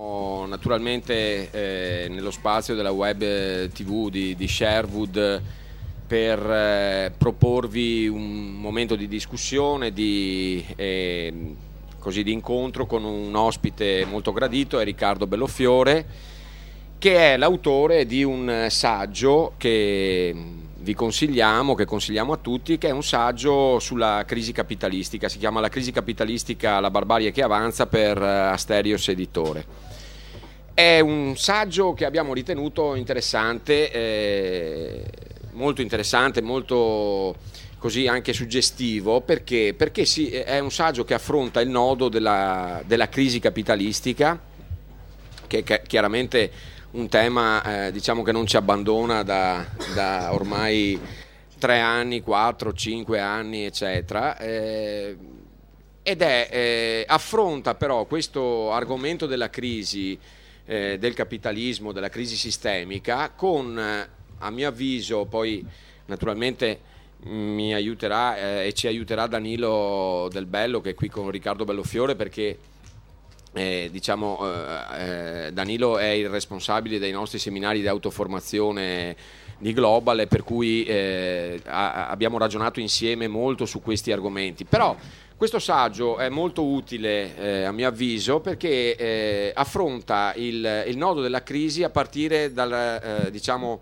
Naturalmente eh, nello spazio della web eh, tv di, di Sherwood per eh, proporvi un momento di discussione, di, eh, così, di incontro con un ospite molto gradito, è Riccardo Bellofiore, che è l'autore di un saggio che vi consigliamo, che consigliamo a tutti, che è un saggio sulla crisi capitalistica, si chiama La crisi capitalistica, la barbarie che avanza per eh, Asterios Editore. È un saggio che abbiamo ritenuto interessante, eh, molto interessante, molto così anche suggestivo, perché, perché si, è un saggio che affronta il nodo della, della crisi capitalistica, che, che chiaramente un tema eh, diciamo che non ci abbandona da, da ormai tre anni, quattro, cinque anni, eccetera. Eh, ed è, eh, affronta però questo argomento della crisi eh, del capitalismo, della crisi sistemica, con eh, a mio avviso poi naturalmente mi aiuterà eh, e ci aiuterà Danilo Del Bello che è qui con Riccardo Bellofiore perché eh, diciamo, eh, eh Danilo è il responsabile dei nostri seminari di autoformazione di Global e per cui eh, a- abbiamo ragionato insieme molto su questi argomenti. Però questo saggio è molto utile, eh, a mio avviso, perché eh, affronta il, il, nodo della crisi a partire dal, eh, diciamo,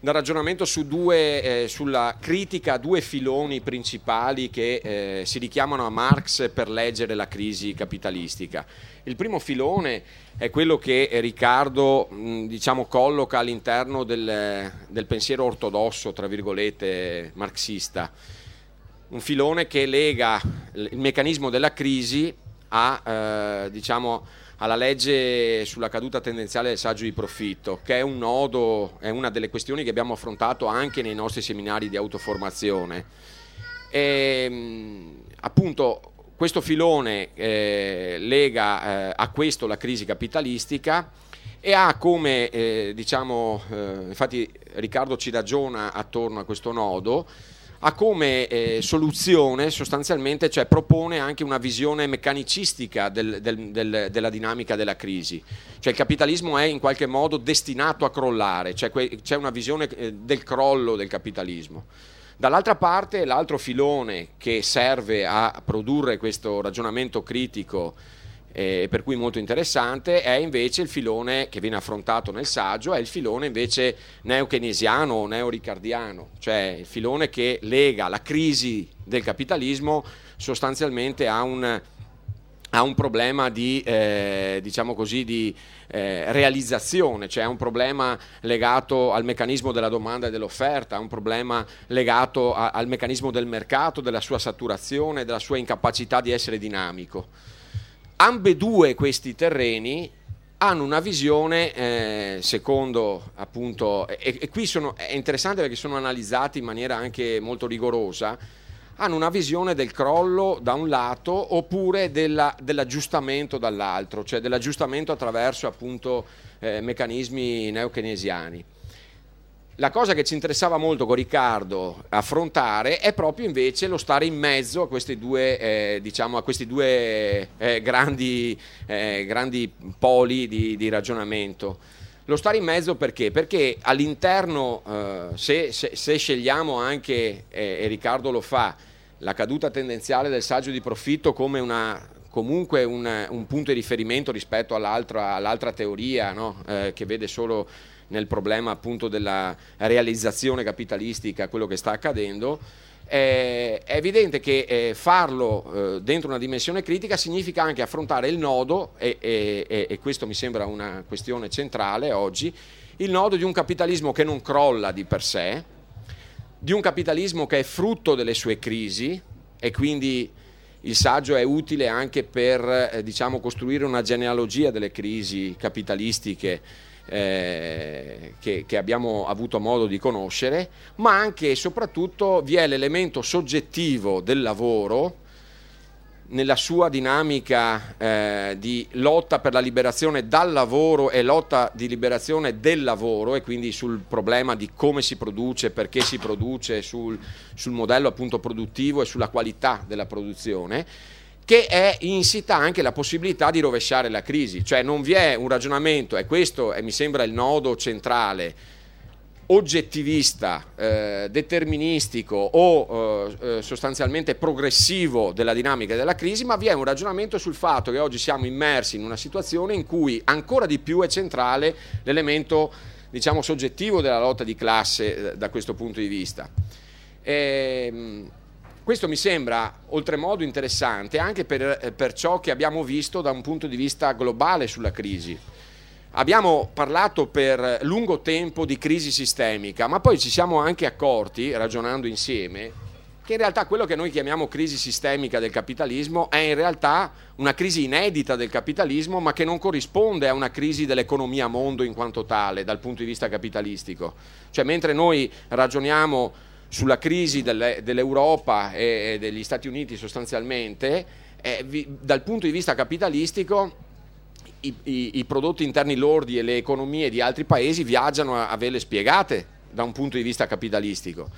dal ragionamento su due, eh, sulla critica a due filoni principali che eh, si richiamano a Marx per leggere la crisi capitalistica. Il primo filone è quello che Riccardo diciamo, colloca all'interno del, del pensiero ortodosso, tra virgolette, marxista un filone che lega il meccanismo della crisi a, eh, diciamo, alla legge sulla caduta tendenziale del saggio di profitto, che è un nodo, è una delle questioni che abbiamo affrontato anche nei nostri seminari di autoformazione. E, ehm, appunto, questo filone eh, lega eh, a questo la crisi capitalistica e ha come, eh, diciamo, eh, infatti Riccardo ci ragiona attorno a questo nodo, ha come eh, soluzione sostanzialmente, cioè propone anche una visione meccanicistica del, del, del, della dinamica della crisi, cioè il capitalismo è in qualche modo destinato a crollare, cioè que- c'è una visione eh, del crollo del capitalismo. Dall'altra parte l'altro filone che serve a produrre questo ragionamento critico eh, per cui molto interessante, è invece il filone che viene affrontato nel saggio, è il filone invece neo neokenesiano o neo neoricardiano, cioè il filone che lega la crisi del capitalismo sostanzialmente a un, a un problema di, eh, diciamo così, di eh, realizzazione, cioè a un problema legato al meccanismo della domanda e dell'offerta, a un problema legato a, al meccanismo del mercato, della sua saturazione, della sua incapacità di essere dinamico ambedue questi terreni hanno una visione eh, secondo appunto e, e qui sono, è interessante perché sono analizzati in maniera anche molto rigorosa hanno una visione del crollo da un lato oppure della, dell'aggiustamento dall'altro cioè dell'aggiustamento attraverso appunto eh, meccanismi neochinesiani la cosa che ci interessava molto con Riccardo affrontare è proprio invece lo stare in mezzo a questi due, eh, diciamo, a questi due eh, grandi, eh, grandi, poli di, di, ragionamento. Lo stare in mezzo perché? Perché all'interno, eh, se, se, se, scegliamo anche, eh, e Riccardo lo fa, la caduta tendenziale del saggio di profitto come una, comunque un, un, punto di riferimento rispetto all'altra, all'altra teoria no? Eh, che vede solo nel problema appunto della realizzazione capitalistica, quello che sta accadendo, eh, è evidente che eh, farlo eh, dentro una dimensione critica significa anche affrontare il nodo, e, e, e questo mi sembra una questione centrale oggi, il nodo di un capitalismo che non crolla di per sé, di un capitalismo che è frutto delle sue crisi e quindi il saggio è utile anche per diciamo, costruire una genealogia delle crisi capitalistiche eh, che, che, abbiamo avuto modo di conoscere, ma anche e soprattutto vi è l'elemento soggettivo del lavoro nella sua dinamica eh, di lotta per la liberazione dal lavoro e lotta di liberazione del lavoro e quindi sul problema di come si produce, perché si produce, sul, sul modello appunto produttivo e sulla qualità della produzione che è insita anche la possibilità di rovesciare la crisi, cioè non vi è un ragionamento, e questo è, mi sembra il nodo centrale, oggettivista, eh, deterministico o eh, eh, sostanzialmente progressivo della dinamica della crisi, ma vi è un ragionamento sul fatto che oggi siamo immersi in una situazione in cui ancora di più è centrale l'elemento diciamo, soggettivo della lotta di classe eh, da questo punto di vista. E, ehm, questo mi sembra oltremodo interessante anche per, eh, per, ciò che abbiamo visto da un punto di vista globale sulla crisi. Abbiamo parlato per lungo tempo di crisi sistemica, ma poi ci siamo anche accorti, ragionando insieme, che in realtà quello che noi chiamiamo crisi sistemica del capitalismo è in realtà una crisi inedita del capitalismo, ma che non corrisponde a una crisi dell'economia mondo in quanto tale, dal punto di vista capitalistico. Cioè, mentre noi ragioniamo sulla crisi dell'Europa e degli Stati Uniti sostanzialmente, eh, dal punto di vista capitalistico i, i, i, prodotti interni lordi e le economie di altri paesi viaggiano a, a vele spiegate da un punto di vista capitalistico.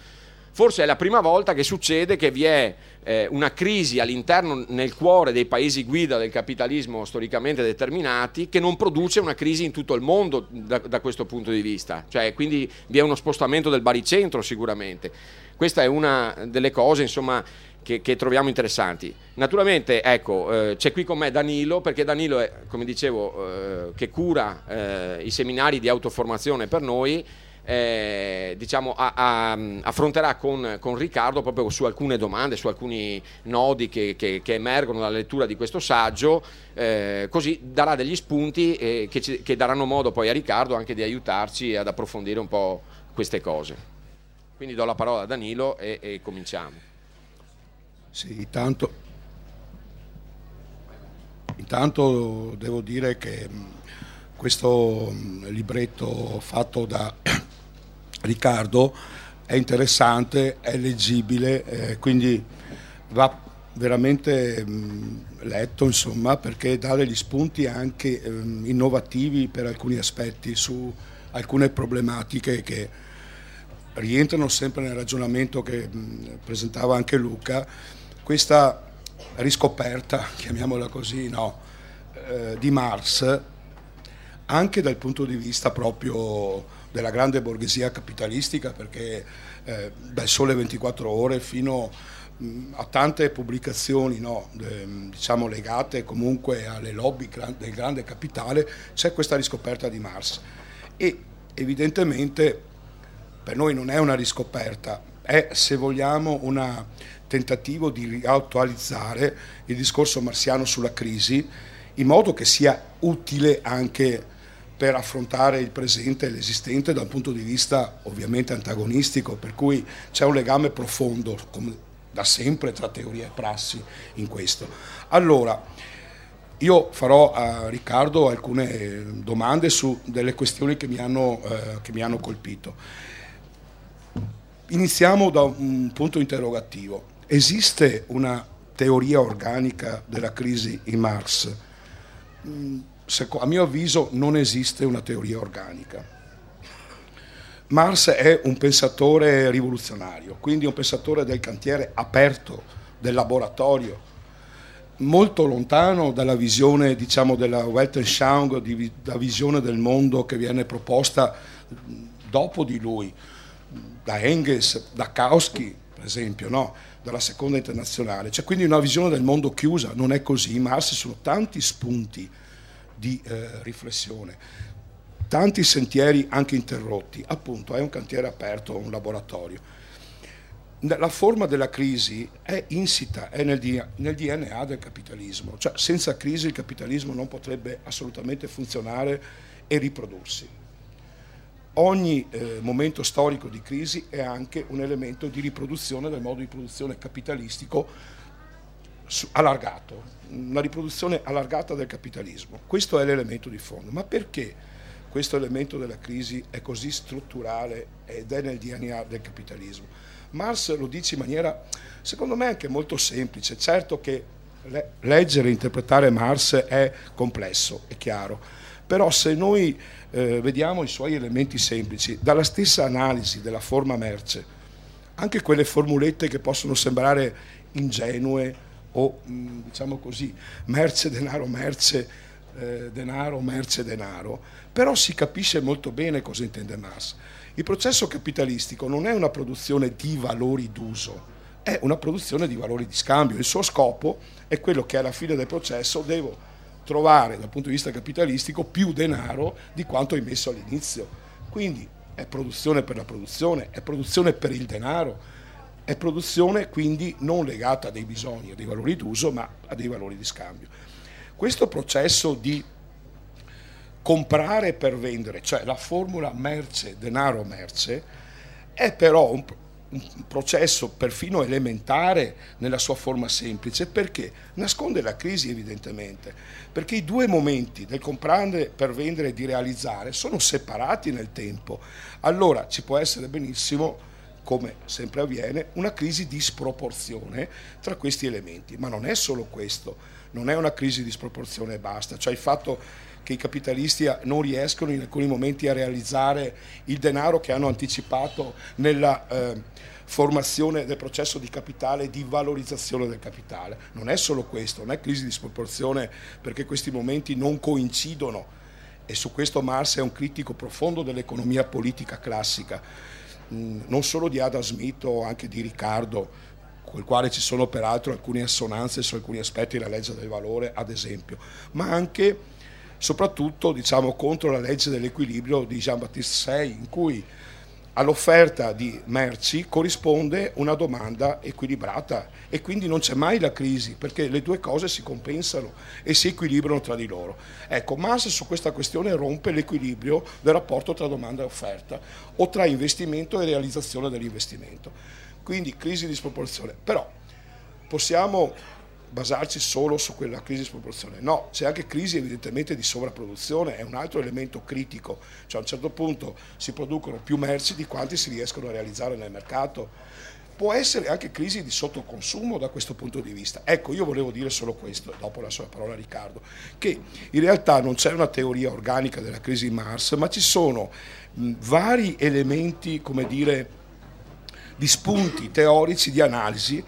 Forse è la prima volta che succede che vi è eh, una crisi all'interno, nel cuore dei paesi guida del capitalismo storicamente determinati, che non produce una crisi in tutto il mondo da, da questo punto di vista. Cioè, quindi vi è uno spostamento del baricentro sicuramente. Questa è una delle cose, insomma, che, che, troviamo interessanti. Naturalmente, ecco, eh, c'è qui con me Danilo, perché Danilo è, come dicevo, eh, che cura eh, i seminari di autoformazione per noi eh, diciamo, a, a, affronterà con, con, Riccardo proprio su alcune domande, su alcuni nodi che, che, che emergono dalla lettura di questo saggio, eh, così darà degli spunti eh, che, ci, che daranno modo poi a Riccardo anche di aiutarci ad approfondire un po' queste cose. Quindi do la parola a Danilo e, e cominciamo. Sì, tanto, Intanto devo dire che mm, questo mm, libretto fatto da Riccardo è interessante, è leggibile, eh, quindi va veramente mh, mm, letto insomma perché dà degli spunti anche mh, ehm, innovativi per alcuni aspetti su alcune problematiche che rientrano sempre nel ragionamento che mh, mm, presentava anche Luca, questa riscoperta, chiamiamola così, no, eh, di Mars anche dal punto di vista proprio della grande borghesia capitalistica perché eh, dal sole 24 ore fino mm, a tante pubblicazioni no, diciamo legate comunque alle lobby del grande capitale c'è questa riscoperta di Mars e evidentemente per noi non è una riscoperta è se vogliamo un tentativo di riattualizzare il discorso marziano sulla crisi in modo che sia utile anche a per affrontare il presente e l'esistente da un punto di vista ovviamente antagonistico, per cui c'è un legame profondo, come da sempre, tra teoria e prassi in questo. Allora, io farò a Riccardo alcune domande su delle questioni che mi hanno, eh, che mi hanno colpito. Iniziamo da un punto interrogativo. Esiste una teoria organica della crisi in Mars? Mm, a mio avviso non esiste una teoria organica. Marx è un pensatore rivoluzionario, quindi un pensatore del cantiere aperto, del laboratorio, molto lontano dalla visione diciamo, della Weltanschauung, di, da visione del mondo che viene proposta dopo di lui, da Engels, da Kautsky, per esempio, no? dalla seconda internazionale. C'è quindi una visione del mondo chiusa, non è così, Marx sono tanti spunti di eh, riflessione. Tanti sentieri anche interrotti, appunto è un cantiere aperto, un laboratorio. La forma della crisi è insita, è nel, nel DNA del capitalismo, cioè senza crisi il capitalismo non potrebbe assolutamente funzionare e riprodursi. Ogni eh, momento storico di crisi è anche un elemento di riproduzione del modo di produzione capitalistico allargato, una riproduzione allargata del capitalismo. Questo è l'elemento di fondo. Ma perché questo elemento della crisi è così strutturale ed è nel DNA del capitalismo? Marx lo dice in maniera, secondo me, anche molto semplice. Certo che leggere e interpretare Marx è complesso, è chiaro, però se noi eh, vediamo i suoi elementi semplici, dalla stessa analisi della forma merce, anche quelle formulette che possono sembrare ingenue o mm, diciamo così, merce, denaro, merce, eh, denaro, merce, denaro, però si capisce molto bene cosa intende Marx. Il processo capitalistico non è una produzione di valori d'uso, è una produzione di valori di scambio. Il suo scopo è quello che alla fine del processo devo trovare dal punto di vista capitalistico più denaro di quanto hai messo all'inizio. Quindi è produzione per la produzione, è produzione per il denaro, è produzione quindi non legata a dei bisogni, a dei valori d'uso, ma a dei valori di scambio. Questo processo di comprare per vendere, cioè la formula merce, denaro, merce, è però un, un processo perfino elementare nella sua forma semplice, perché nasconde la crisi evidentemente, perché i due momenti del comprare per vendere e di realizzare sono separati nel tempo. Allora ci può essere benissimo come sempre avviene, una crisi di sproporzione tra questi elementi. Ma non è solo questo, non è una crisi di sproporzione e basta, cioè il fatto che i capitalisti non riescono in alcuni momenti a realizzare il denaro che hanno anticipato nella eh, formazione del processo di capitale di valorizzazione del capitale. Non è solo questo, non è crisi di sproporzione perché questi momenti non coincidono e su questo Marx è un critico profondo dell'economia politica classica Mm, non solo di Adam Smith o anche di Riccardo, col quale ci sono peraltro alcune assonanze su alcuni aspetti della legge del valore, ad esempio, ma anche soprattutto diciamo, contro la legge dell'equilibrio di Jean-Baptiste VI, in cui all'offerta di merci corrisponde una domanda equilibrata e quindi non c'è mai la crisi perché le due cose si compensano e si equilibrano tra di loro. Ecco, Marx su questa questione rompe l'equilibrio del rapporto tra domanda e offerta o tra investimento e realizzazione dell'investimento. Quindi crisi di sproporzione. Però possiamo basarci solo su quella crisi di sproporzione. No, c'è anche crisi evidentemente di sovrapproduzione, è un altro elemento critico, cioè a un certo punto si producono più merci di quanti si riescono a realizzare nel mercato. Può essere anche crisi di sottoconsumo da questo punto di vista. Ecco, io volevo dire solo questo, dopo la sua parola a Riccardo, che in realtà non c'è una teoria organica della crisi di Mars, ma ci sono mh, vari elementi, come dire, di spunti teorici, di analisi,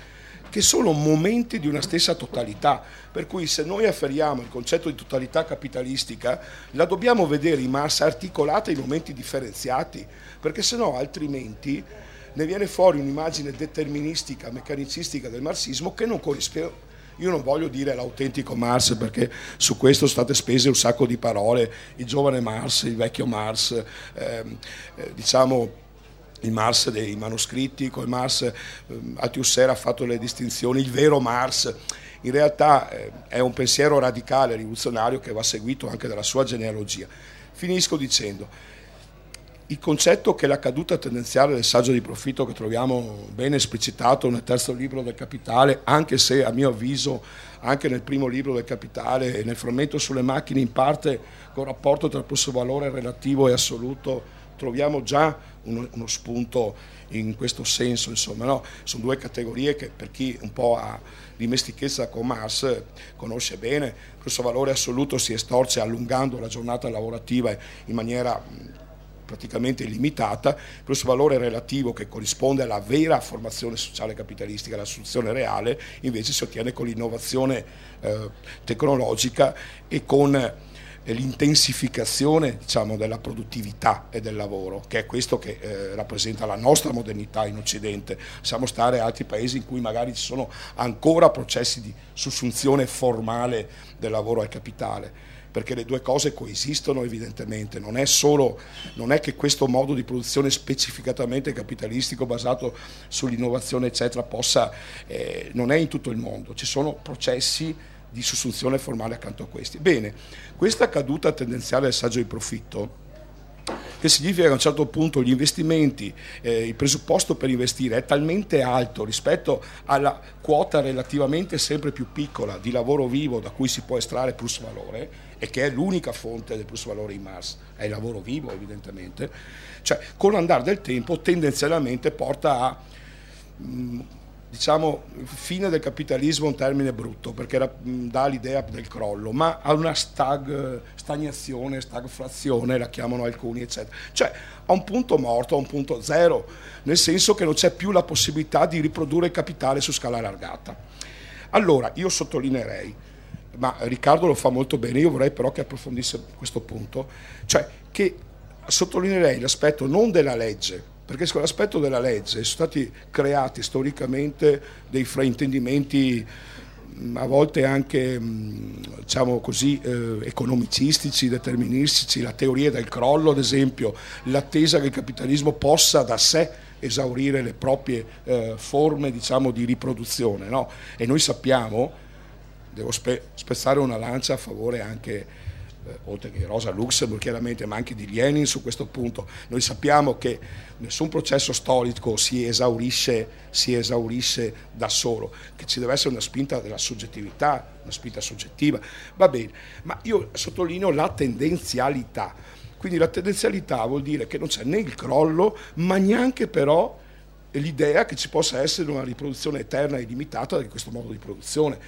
che sono momenti di una stessa totalità. Per cui se noi afferiamo il concetto di totalità capitalistica, la dobbiamo vedere in massa articolata in momenti differenziati, perché se no altrimenti ne viene fuori un'immagine deterministica, meccanicistica del marxismo che non corrisponde. Io non voglio dire l'autentico Marx perché su questo state spese un sacco di parole, il giovane Marx, il vecchio Marx, ehm, eh, diciamo il Mars dei manoscritti, col Mars ehm, Atiusser ha fatto le distinzioni, il vero Mars. In realtà eh, è un pensiero radicale, rivoluzionario, che va seguito anche dalla sua genealogia. Finisco dicendo, il concetto che la caduta tendenziale del saggio di profitto che troviamo bene esplicitato nel terzo libro del Capitale, anche se a mio avviso anche nel primo libro del Capitale e nel frammento sulle macchine in parte con rapporto tra il posto valore relativo e assoluto troviamo già uno, uno spunto in questo senso, insomma, no? sono due categorie che per chi un po' ha dimestichezza con Mars conosce bene, questo valore assoluto si estorce allungando la giornata lavorativa in maniera praticamente illimitata, questo valore relativo che corrisponde alla vera formazione sociale capitalistica, soluzione reale, invece si ottiene con l'innovazione eh, tecnologica e con l'intensificazione diciamo, della produttività e del lavoro, che è questo che eh, rappresenta la nostra modernità in Occidente. Possiamo stare a altri paesi in cui magari ci sono ancora processi di sussunzione formale del lavoro al capitale perché le due cose coesistono evidentemente, non è solo, non è che questo modo di produzione specificatamente capitalistico basato sull'innovazione eccetera possa, eh, non è in tutto il mondo, ci sono processi di sussunzione formale accanto a questi. Bene, questa caduta tendenziale del saggio di profitto che significa che a un certo punto gli investimenti, eh, il presupposto per investire è talmente alto rispetto alla quota relativamente sempre più piccola di lavoro vivo da cui si può estrarre plus valore e che è l'unica fonte del plus valore in Mars, è il lavoro vivo evidentemente, cioè con l'andare del tempo tendenzialmente porta a... Mh, mm, diciamo, fine del capitalismo è un termine brutto perché era, dà l'idea del crollo, ma a una stag, stagnazione, stagflazione la chiamano alcuni, eccetera. Cioè a un punto morto, a un punto zero, nel senso che non c'è più la possibilità di riprodurre il capitale su scala allargata. Allora, io sottolineerei, ma Riccardo lo fa molto bene, io vorrei però che approfondisse questo punto, cioè che sottolineerei l'aspetto non della legge, perché sull'aspetto della legge sono stati creati storicamente dei fraintendimenti a volte anche diciamo così, eh, economicistici, deterministici, la teoria del crollo ad esempio, l'attesa che il capitalismo possa da sé esaurire le proprie eh, forme diciamo, di riproduzione no? e noi sappiamo, devo spe spezzare una lancia a favore anche eh, oltre che Rosa Luxemburg chiaramente, ma anche di Lenin su questo punto. Noi sappiamo che nessun processo storico si esaurisce, si esaurisce da solo, che ci deve essere una spinta della soggettività, una spinta soggettiva, va bene, ma io sottolineo la tendenzialità. Quindi la tendenzialità vuol dire che non c'è né il crollo, ma neanche però l'idea che ci possa essere una riproduzione eterna e limitata di questo modo di produzione.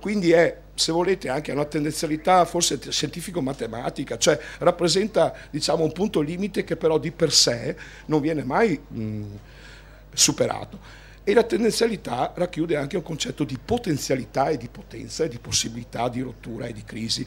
Quindi è, se volete, anche una tendenzialità forse scientifico-matematica, cioè rappresenta diciamo, un punto limite che però di per sé non viene mai mh, superato. E la tendenzialità racchiude anche un concetto di potenzialità e di potenza e di possibilità di rottura e di crisi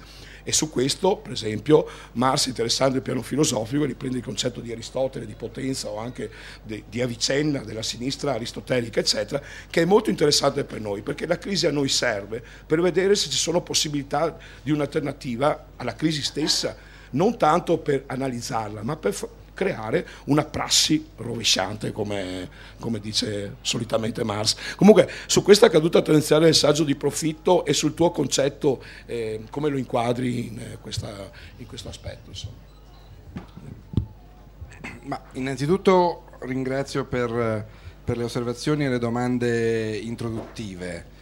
e su questo, per esempio, Marx interessando il piano filosofico riprende il concetto di Aristotele, di Potenza o anche di, di Avicenna, della sinistra aristotelica, eccetera, che è molto interessante per noi, perché la crisi a noi serve per vedere se ci sono possibilità di un'alternativa alla crisi stessa, non tanto per analizzarla, ma per creare una prassi rovesciante, come, come dice solitamente Mars. Comunque, su questa caduta tendenziale del saggio di profitto e sul tuo concetto, eh, come lo inquadri in, eh, questa, in questo aspetto? Insomma. Ma innanzitutto ringrazio per, per le osservazioni e le domande introduttive.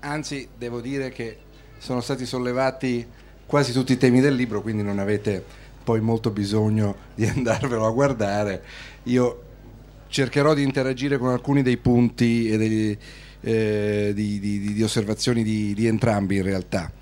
Anzi, devo dire che sono stati sollevati quasi tutti i temi del libro, quindi non avete poi molto bisogno di andarvelo a guardare. Io cercherò di interagire con alcuni dei punti e degli, eh, di, di, di, osservazioni di, di, entrambi in realtà.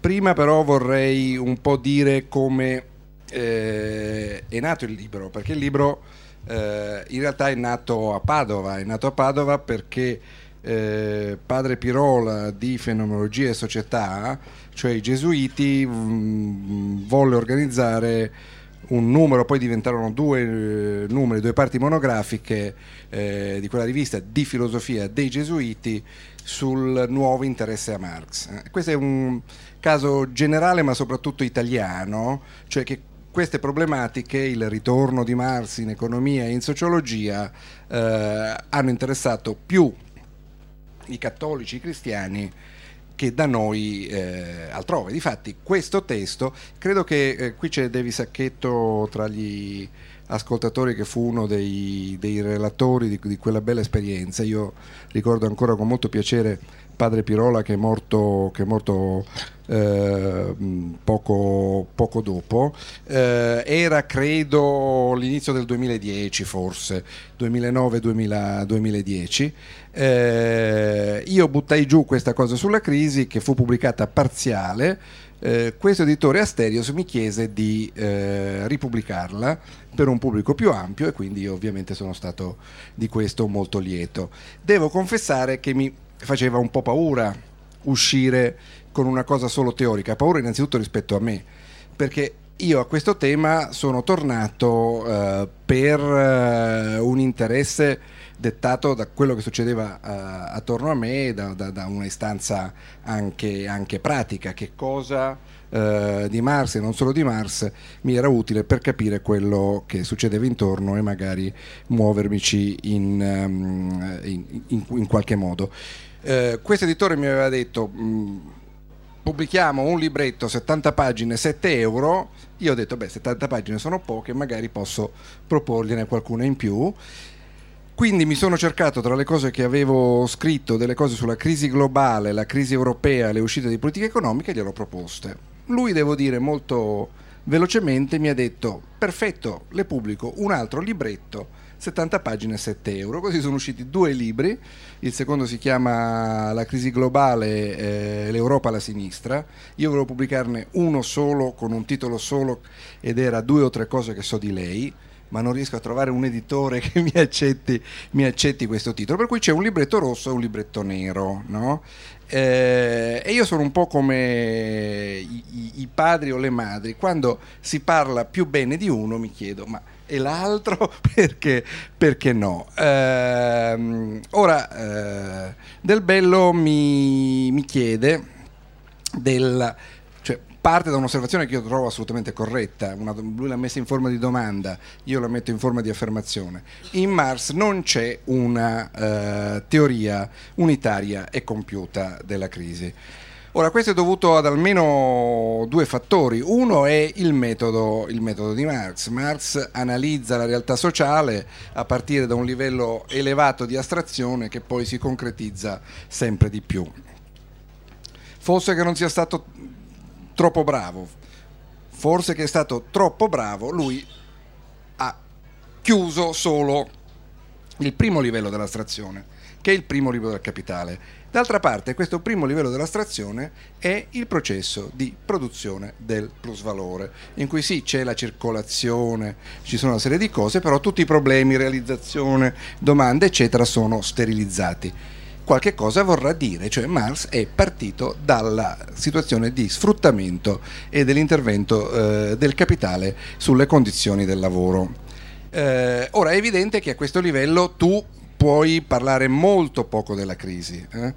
Prima però vorrei un po' dire come eh, è nato il libro, perché il libro eh, in realtà è nato a Padova, è nato a Padova perché eh, padre Pirola di Fenomenologia e Società, cioè i gesuiti, mh, mm, volle organizzare un numero, poi diventarono due eh, numeri, due parti monografiche eh, di quella rivista di filosofia dei gesuiti sul nuovo interesse a Marx. Eh, questo è un caso generale ma soprattutto italiano, cioè che queste problematiche, il ritorno di Marx in economia e in sociologia, eh, hanno interessato più i cattolici, i cristiani che da noi eh, altrove. Difatti questo testo, credo che eh, qui c'è Devi Sacchetto tra gli ascoltatori che fu uno dei, dei relatori di, di, quella bella esperienza, io ricordo ancora con molto piacere padre Pirola che è morto, che è morto eh, mm, poco, poco, dopo, eh, era credo l'inizio del 2010 forse, 2009-2010. Eh, io buttai giù questa cosa sulla crisi che fu pubblicata parziale. Eh, questo editore Asterios mi chiese di eh, ripubblicarla per un pubblico più ampio e quindi io ovviamente sono stato di questo molto lieto. Devo confessare che mi faceva un po' paura uscire con una cosa solo teorica, paura innanzitutto rispetto a me, perché io a questo tema sono tornato eh, per eh, un interesse dettato da quello che succedeva uh, attorno a me, da, da, da un'istanza anche, anche, pratica, che cosa uh, di Mars e non solo di Mars mi era utile per capire quello che succedeva intorno e magari muovermici in, um, in, in, in qualche modo. Uh, questo editore mi aveva detto... Mh, mm, pubblichiamo un libretto 70 pagine 7 euro io ho detto beh 70 pagine sono poche magari posso proporgliene qualcuna in più quindi mi sono cercato tra le cose che avevo scritto, delle cose sulla crisi globale, la crisi europea, le uscite di politica economica, e gliel'ho proposte. Lui, devo dire, molto velocemente mi ha detto, perfetto, le pubblico un altro libretto 70 pagine 7 euro. Così sono usciti due libri, il secondo si chiama La crisi globale, eh, l'Europa alla sinistra, io volevo pubblicarne uno solo con un titolo solo ed era due o tre cose che so di lei, ma non riesco a trovare un editore che mi accetti, mi accetti questo titolo. Per cui c'è un libretto rosso e un libretto nero, no? eh, e io sono un po' come i, i, padri o le madri, quando si parla più bene di uno mi chiedo, ma e l'altro perché, perché no? Eh, ora, eh, Del Bello mi, mi chiede del parte da un'osservazione che io trovo assolutamente corretta, una, lui l'ha messa in forma di domanda, io la metto in forma di affermazione. In Mars non c'è una eh, teoria unitaria e compiuta della crisi. Ora, questo è dovuto ad almeno due fattori. Uno è il metodo, il metodo, di Marx. Marx analizza la realtà sociale a partire da un livello elevato di astrazione che poi si concretizza sempre di più. Forse che non sia stato troppo bravo, forse che è stato troppo bravo, lui ha chiuso solo il primo livello dell'astrazione, che è il primo livello del capitale. D'altra parte questo primo livello dell'astrazione è il processo di produzione del plusvalore, in cui sì c'è la circolazione, ci sono una serie di cose, però tutti i problemi, realizzazione, domande eccetera sono sterilizzati qualche cosa vorrà dire, cioè Marx è partito dalla situazione di sfruttamento e dell'intervento eh, del capitale sulle condizioni del lavoro. Eh, ora è evidente che a questo livello tu puoi parlare molto poco della crisi. Eh?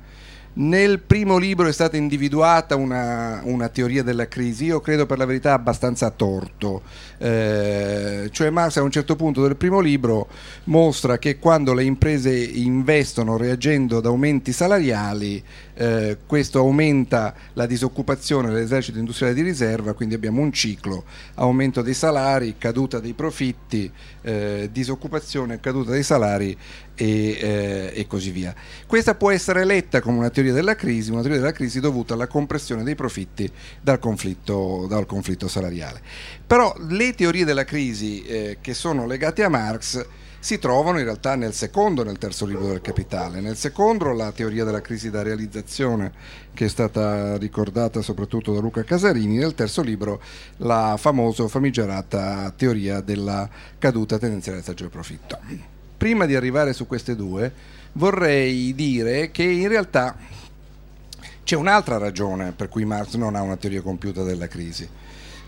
Nel primo libro è stata individuata una, una, teoria della crisi, io credo per la verità abbastanza a torto, eh, cioè Marx a un certo punto del primo libro mostra che quando le imprese investono reagendo ad aumenti salariali, eh, questo aumenta la disoccupazione dell'esercito industriale di riserva, quindi abbiamo un ciclo, aumento dei salari, caduta dei profitti, eh, disoccupazione, caduta dei salari e, eh, e, così via. Questa può essere letta come una teoria della crisi, una teoria della crisi dovuta alla compressione dei profitti dal conflitto, dal conflitto salariale. Però le teorie della crisi eh, che sono legate a Marx si trovano in realtà nel secondo e nel terzo libro del Capitale. Nel secondo la teoria della crisi da realizzazione che è stata ricordata soprattutto da Luca Casarini, nel terzo libro la famosa famigerata teoria della caduta tendenziale del saggio del profitto prima di arrivare su queste due, vorrei dire che in realtà c'è un'altra ragione per cui Marx non ha una teoria compiuta della crisi.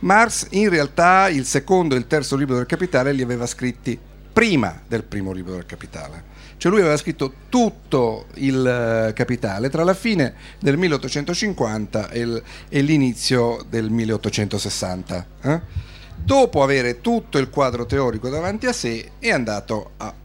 Marx in realtà il secondo e il terzo libro del Capitale li aveva scritti prima del primo libro del Capitale. Cioè lui aveva scritto tutto il eh, Capitale tra la fine del 1850 e l'inizio del 1860. Eh? Dopo avere tutto il quadro teorico davanti a sé è andato a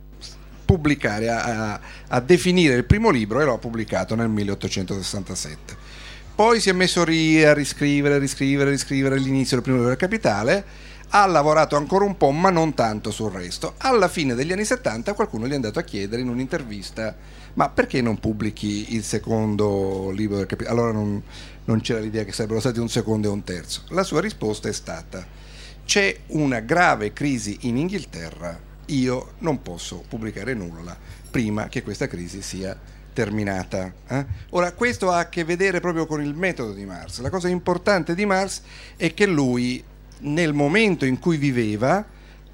pubblicare, a, a definire il primo libro e l'ho pubblicato nel 1867. Poi si è messo ri, a riscrivere, riscrivere, riscrivere l'inizio del primo libro del capitale, ha lavorato ancora un po' ma non tanto sul resto. Alla fine degli anni 70 qualcuno gli è andato a chiedere in un'intervista ma perché non pubblichi il secondo libro del capitale? Allora non, non c'era l'idea che sarebbero stati un secondo e un terzo. La sua risposta è stata c'è una grave crisi in Inghilterra io non posso pubblicare nulla prima che questa crisi sia terminata. Eh? Ora, questo ha a che vedere proprio con il metodo di Marx. La cosa importante di Marx è che lui, nel momento in cui viveva,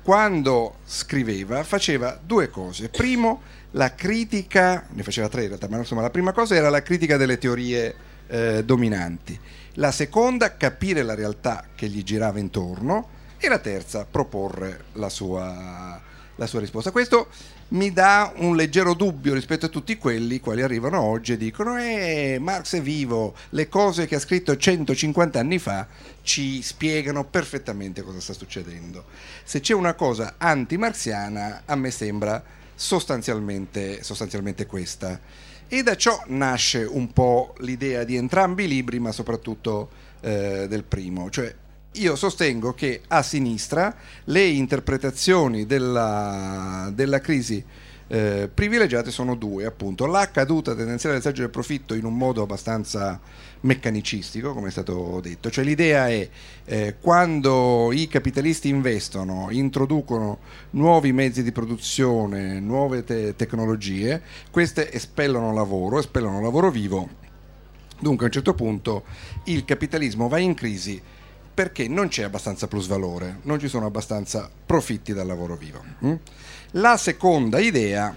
quando scriveva, faceva due cose. Primo, la critica, ne faceva tre in realtà, ma insomma la prima cosa era la critica delle teorie eh, dominanti. La seconda, capire la realtà che gli girava intorno. E la terza, proporre la sua la sua risposta. Questo mi dà un leggero dubbio rispetto a tutti quelli quali arrivano oggi e dicono eh, Marx è vivo, le cose che ha scritto 150 anni fa ci spiegano perfettamente cosa sta succedendo. Se c'è una cosa antimarziana, a me sembra sostanzialmente, sostanzialmente questa. E da ciò nasce un po' l'idea di entrambi i libri, ma soprattutto eh, del primo, cioè io sostengo che a sinistra le interpretazioni della, della crisi eh, privilegiate sono due, appunto, la caduta tendenziale del saggio del profitto in un modo abbastanza meccanicistico, come è stato detto, cioè l'idea è eh, quando i capitalisti investono, introducono nuovi mezzi di produzione, nuove te- tecnologie, queste espellono lavoro, espellono lavoro vivo, dunque a un certo punto il capitalismo va in crisi perché non c'è abbastanza plusvalore, non ci sono abbastanza profitti dal lavoro vivo. Mm? La seconda idea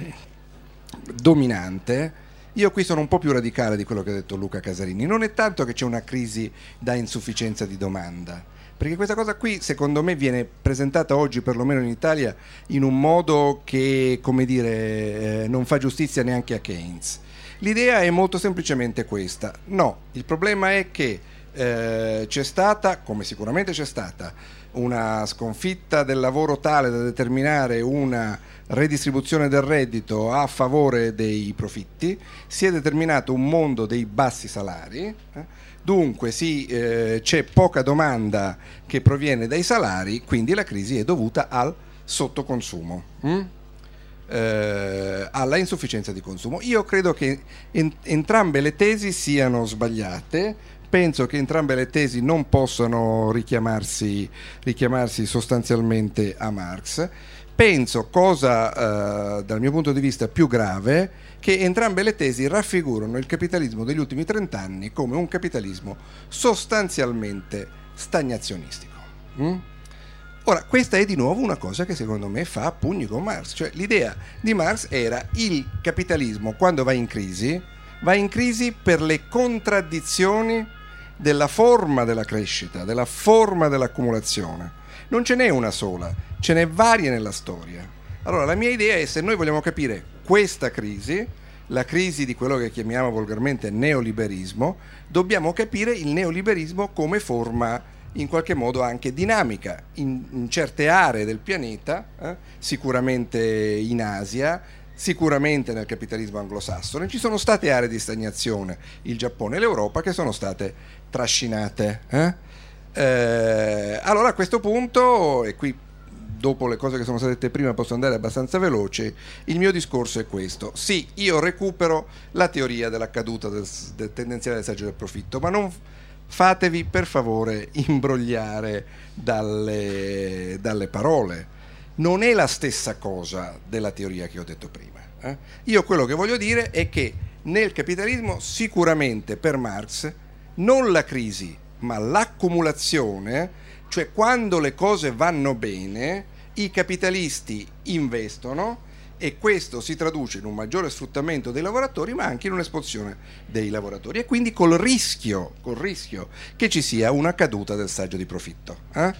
dominante, io qui sono un po' più radicale di quello che ha detto Luca Casarini, non è tanto che c'è una crisi da insufficienza di domanda, perché questa cosa qui secondo me viene presentata oggi perlomeno in Italia in un modo che, come dire, eh, non fa giustizia neanche a Keynes. L'idea è molto semplicemente questa, no, il problema è che eh, c'è stata, come sicuramente c'è stata, una sconfitta del lavoro tale da determinare una redistribuzione del reddito a favore dei profitti, si è determinato un mondo dei bassi salari, eh. dunque sì, eh, c'è poca domanda che proviene dai salari, quindi la crisi è dovuta al sottoconsumo. Mm? Eh, alla insufficienza di consumo. Io credo che en- entrambe le tesi siano sbagliate penso che entrambe le tesi non possano richiamarsi, richiamarsi sostanzialmente a Marx. Penso, cosa eh, dal mio punto di vista più grave, che entrambe le tesi raffigurano il capitalismo degli ultimi trent'anni come un capitalismo sostanzialmente stagnazionistico. Mm? Ora, questa è di nuovo una cosa che secondo me fa pugni con Marx, cioè l'idea di Marx era il capitalismo quando va in crisi, va in crisi per le contraddizioni della forma della crescita, della forma dell'accumulazione. Non ce n'è una sola, ce n'è varie nella storia. Allora la mia idea è se noi vogliamo capire questa crisi, la crisi di quello che chiamiamo volgarmente neoliberismo, dobbiamo capire il neoliberismo come forma in qualche modo anche dinamica in, in certe aree del pianeta, eh, sicuramente in Asia, sicuramente nel capitalismo anglosassone, ci sono state aree di stagnazione, il Giappone e l'Europa, che sono state trascinate. Eh? Eh, allora a questo punto, e qui dopo le cose che sono state dette prima posso andare abbastanza veloce, il mio discorso è questo. Sì, io recupero la teoria della caduta del, del tendenziale del saggio del profitto, ma non fatevi per favore imbrogliare dalle, dalle parole. Non è la stessa cosa della teoria che ho detto prima. Eh? Io quello che voglio dire è che nel capitalismo sicuramente per Marx non la crisi, ma l'accumulazione, cioè quando le cose vanno bene, i capitalisti investono e questo si traduce in un maggiore sfruttamento dei lavoratori ma anche in un'espulsione dei lavoratori e quindi col rischio, col rischio che ci sia una caduta del saggio di profitto. Eh?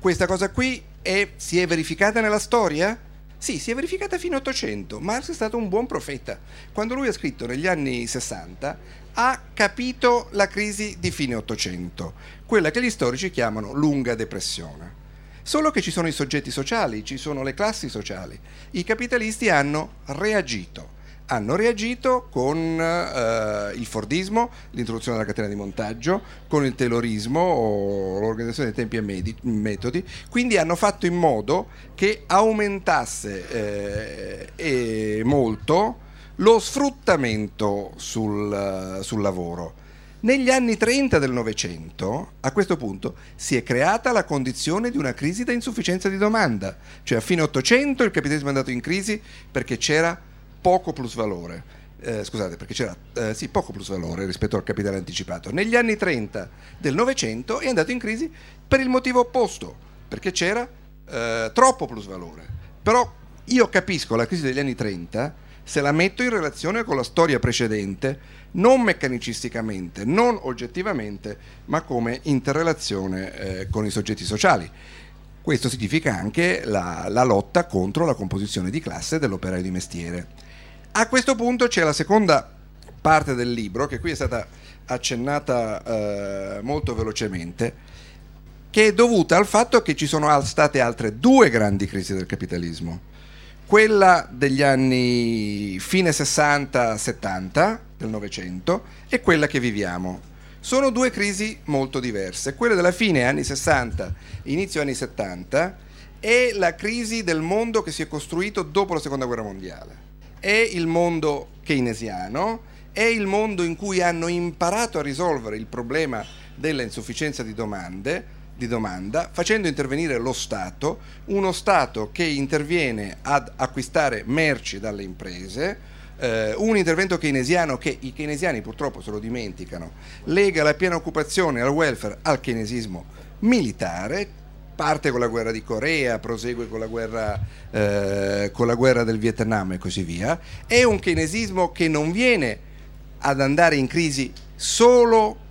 Questa cosa qui è, si è verificata nella storia? Sì, si è verificata fino all'Ottocento. Marx è stato un buon profeta. Quando lui ha scritto negli anni 60 ha capito la crisi di fine Ottocento, quella che gli storici chiamano lunga depressione. Solo che ci sono i soggetti sociali, ci sono le classi sociali. I capitalisti hanno reagito. Hanno reagito con eh, il Fordismo, l'introduzione della catena di montaggio, con il Taylorismo o l'organizzazione dei tempi e medi- metodi. Quindi hanno fatto in modo che aumentasse eh, molto lo sfruttamento sul, eh, sul lavoro. Negli anni 30 del Novecento, a questo punto, si è creata la condizione di una crisi da insufficienza di domanda, cioè a fine 800 il capitalismo è andato in crisi perché c'era poco plusvalore. Eh, scusate, perché c'era eh, sì, poco plusvalore rispetto al capitale anticipato. Negli anni 30 del Novecento è andato in crisi per il motivo opposto, perché c'era eh, troppo plusvalore. Però io capisco la crisi degli anni 30 se la metto in relazione con la storia precedente, non meccanicisticamente, non oggettivamente, ma come interrelazione eh, con i soggetti sociali. Questo significa anche la, la lotta contro la composizione di classe dell'operaio di mestiere. A questo punto c'è la seconda parte del libro, che qui è stata accennata eh, molto velocemente, che è dovuta al fatto che ci sono state altre due grandi crisi del capitalismo quella degli anni fine 60-70 del Novecento e quella che viviamo. Sono due crisi molto diverse. Quella della fine anni 60, inizio anni 70 è la crisi del mondo che si è costruito dopo la Seconda Guerra Mondiale. È il mondo keynesiano, è il mondo in cui hanno imparato a risolvere il problema della insufficienza di domande, di domanda facendo intervenire lo Stato, uno Stato che interviene ad acquistare merci dalle imprese, eh, un intervento keynesiano che i keynesiani purtroppo se lo dimenticano, lega la piena occupazione al welfare al keynesismo militare, parte con la guerra di Corea, prosegue con la guerra, eh, con la guerra del Vietnam e così via, è un keynesismo che non viene ad andare in crisi solo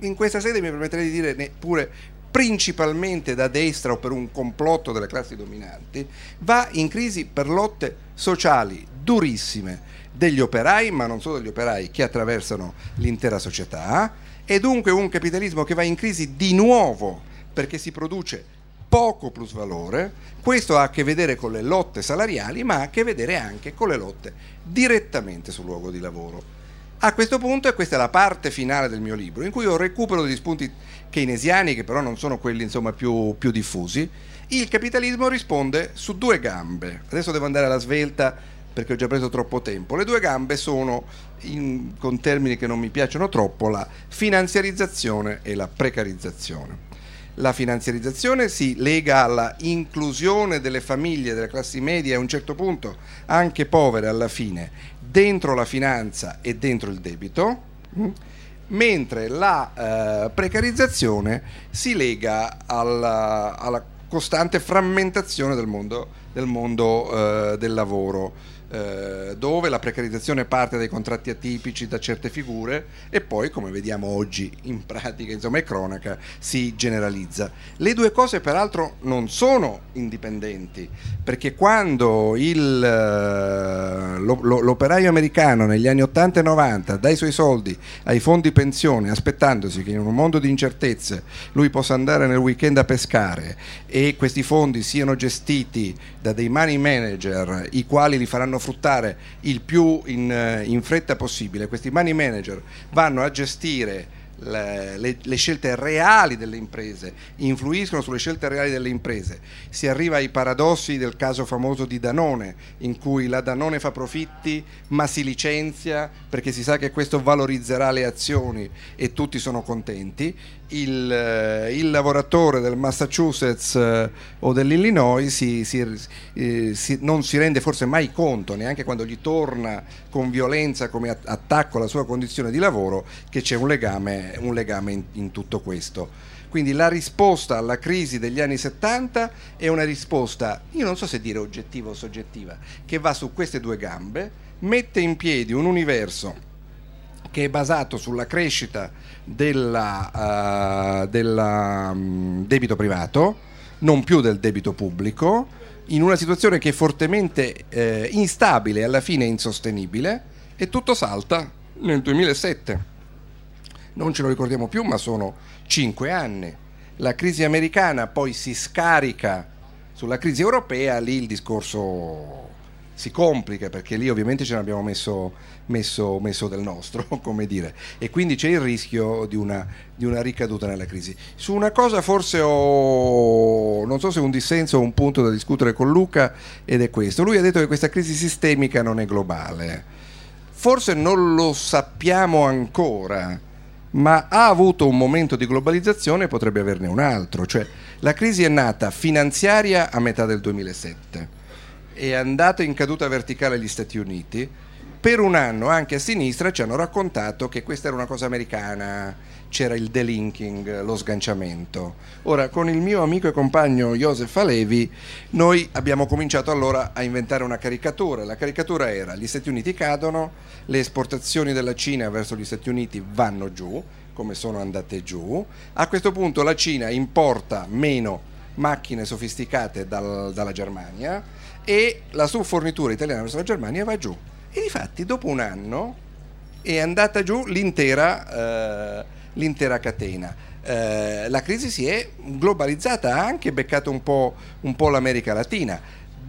in questa sede mi permetterei di dire neppure principalmente da destra o per un complotto delle classi dominanti, va in crisi per lotte sociali durissime degli operai, ma non solo degli operai, che attraversano l'intera società, e dunque un capitalismo che va in crisi di nuovo perché si produce poco plusvalore, questo ha a che vedere con le lotte salariali, ma ha a che vedere anche con le lotte direttamente sul luogo di lavoro. A questo punto, e questa è la parte finale del mio libro, in cui io recupero degli spunti keynesiani, che però non sono quelli insomma, più, più diffusi, il capitalismo risponde su due gambe. Adesso devo andare alla svelta perché ho già preso troppo tempo. Le due gambe sono, in, con termini che non mi piacciono troppo, la finanziarizzazione e la precarizzazione. La finanziarizzazione si lega alla inclusione delle famiglie, delle classi medie a un certo punto, anche povere alla fine, dentro la finanza e dentro il debito, mm, mentre la eh, precarizzazione si lega alla, alla costante frammentazione del mondo, del, mondo, eh, del lavoro eh, dove la precarizzazione parte dai contratti atipici da certe figure e poi, come vediamo oggi in pratica, insomma, è cronaca, si generalizza. Le due cose peraltro non sono indipendenti, perché quando il, eh, l'operaio americano negli anni 80 e 90 dà i suoi soldi ai fondi pensione aspettandosi che in un mondo di incertezze lui possa andare nel weekend a pescare e questi fondi siano gestiti da dei money manager i quali li faranno sfruttare il più in, eh, in fretta possibile. Questi money manager vanno a gestire le, le, le, scelte reali delle imprese, influiscono sulle scelte reali delle imprese. Si arriva ai paradossi del caso famoso di Danone, in cui la Danone fa profitti ma si licenzia perché si sa che questo valorizzerà le azioni e tutti sono contenti il, eh, il, lavoratore del Massachusetts eh, o dell'Illinois si, si, eh, si, non si rende forse mai conto, neanche quando gli torna con violenza come attacco alla sua condizione di lavoro, che c'è un legame, un legame in, in tutto questo. Quindi la risposta alla crisi degli anni 70 è una risposta, io non so se dire oggettiva o soggettiva, che va su queste due gambe, mette in piedi un universo che è basato sulla crescita del um, eh, mm, debito privato, non più del debito pubblico, in una situazione che è fortemente eh, instabile e alla fine insostenibile e tutto salta nel 2007. Non ce lo ricordiamo più, ma sono cinque anni. La crisi americana poi si scarica sulla crisi europea, lì il discorso si complica perché lì ovviamente ce ne abbiamo messo, messo, messo del nostro, come dire, e quindi c'è il rischio di una, di una, ricaduta nella crisi. Su una cosa forse ho, non so se un dissenso o un punto da discutere con Luca ed è questo. Lui ha detto che questa crisi sistemica non è globale, forse non lo sappiamo ancora ma ha avuto un momento di globalizzazione e potrebbe averne un altro, cioè la crisi è nata finanziaria a metà del 2007 è andato in caduta verticale agli Stati Uniti, per un anno anche a sinistra ci hanno raccontato che questa era una cosa americana, c'era il delinking, lo sganciamento. Ora, con il mio amico e compagno Josef Alevi, noi abbiamo cominciato allora a inventare una caricatura. La caricatura era gli Stati Uniti cadono, le esportazioni della Cina verso gli Stati Uniti vanno giù, come sono andate giù. A questo punto la Cina importa meno macchine sofisticate dal, dalla Germania e la sua fornitura italiana verso la Germania va giù. E difatti dopo un anno è andata giù l'intera, eh, l'intera catena. Eh, la crisi si è globalizzata, ha anche beccato un po', un po l'America Latina.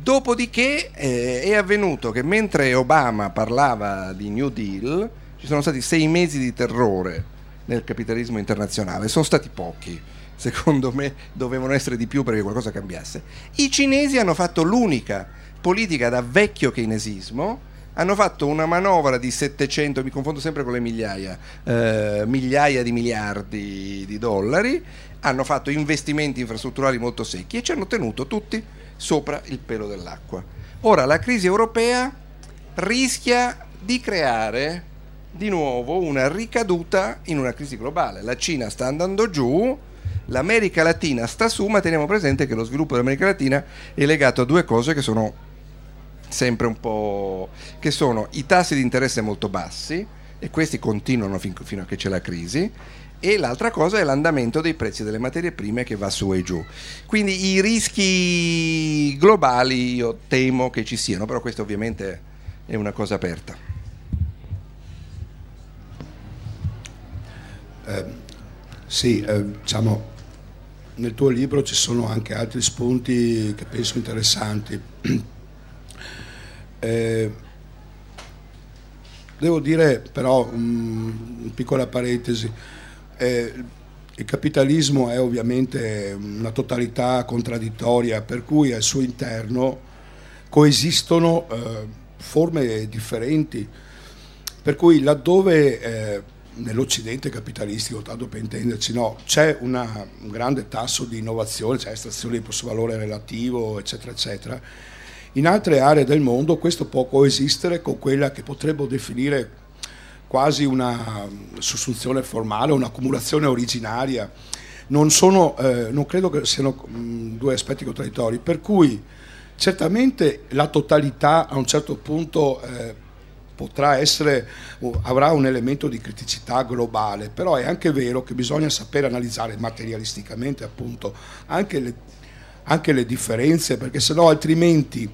Dopodiché eh, è avvenuto che mentre Obama parlava di New Deal, ci sono stati sei mesi di terrore nel capitalismo internazionale, sono stati pochi secondo me dovevano essere di più perché qualcosa cambiasse. I cinesi hanno fatto l'unica politica da vecchio keynesismo, hanno fatto una manovra di 700, mi confondo sempre con le migliaia, eh, migliaia di miliardi di dollari, hanno fatto investimenti infrastrutturali molto secchi e ci hanno tenuto tutti sopra il pelo dell'acqua. Ora la crisi europea rischia di creare di nuovo una ricaduta in una crisi globale. La Cina sta andando giù, l'America Latina sta su, ma teniamo presente che lo sviluppo dell'America Latina è legato a due cose che sono sempre un po' che sono i tassi di interesse molto bassi e questi continuano fin, fino a che c'è la crisi e l'altra cosa è l'andamento dei prezzi delle materie prime che va su e giù. Quindi i rischi globali io temo che ci siano, però questa ovviamente è una cosa aperta. Eh, sì, eh, diciamo nel tuo libro ci sono anche altri spunti che penso interessanti. Eh, devo dire però, um, una piccola parentesi, eh, il capitalismo è ovviamente una totalità contraddittoria, per cui al suo interno coesistono eh, forme differenti, per cui laddove eh, nell'Occidente capitalistico, tanto per intenderci, no, c'è un grande tasso di innovazione, c'è cioè estrazione di posto valore relativo, eccetera, eccetera. In altre aree del mondo questo può coesistere con quella che potremmo definire quasi una sussunzione formale, un'accumulazione originaria. Non, sono, eh, non, credo che siano due aspetti contraddittori, per cui certamente la totalità a un certo punto... Eh, potrà essere, avrà un elemento di criticità globale, però è anche vero che bisogna sapere analizzare materialisticamente appunto anche le, anche le differenze, perché sennò altrimenti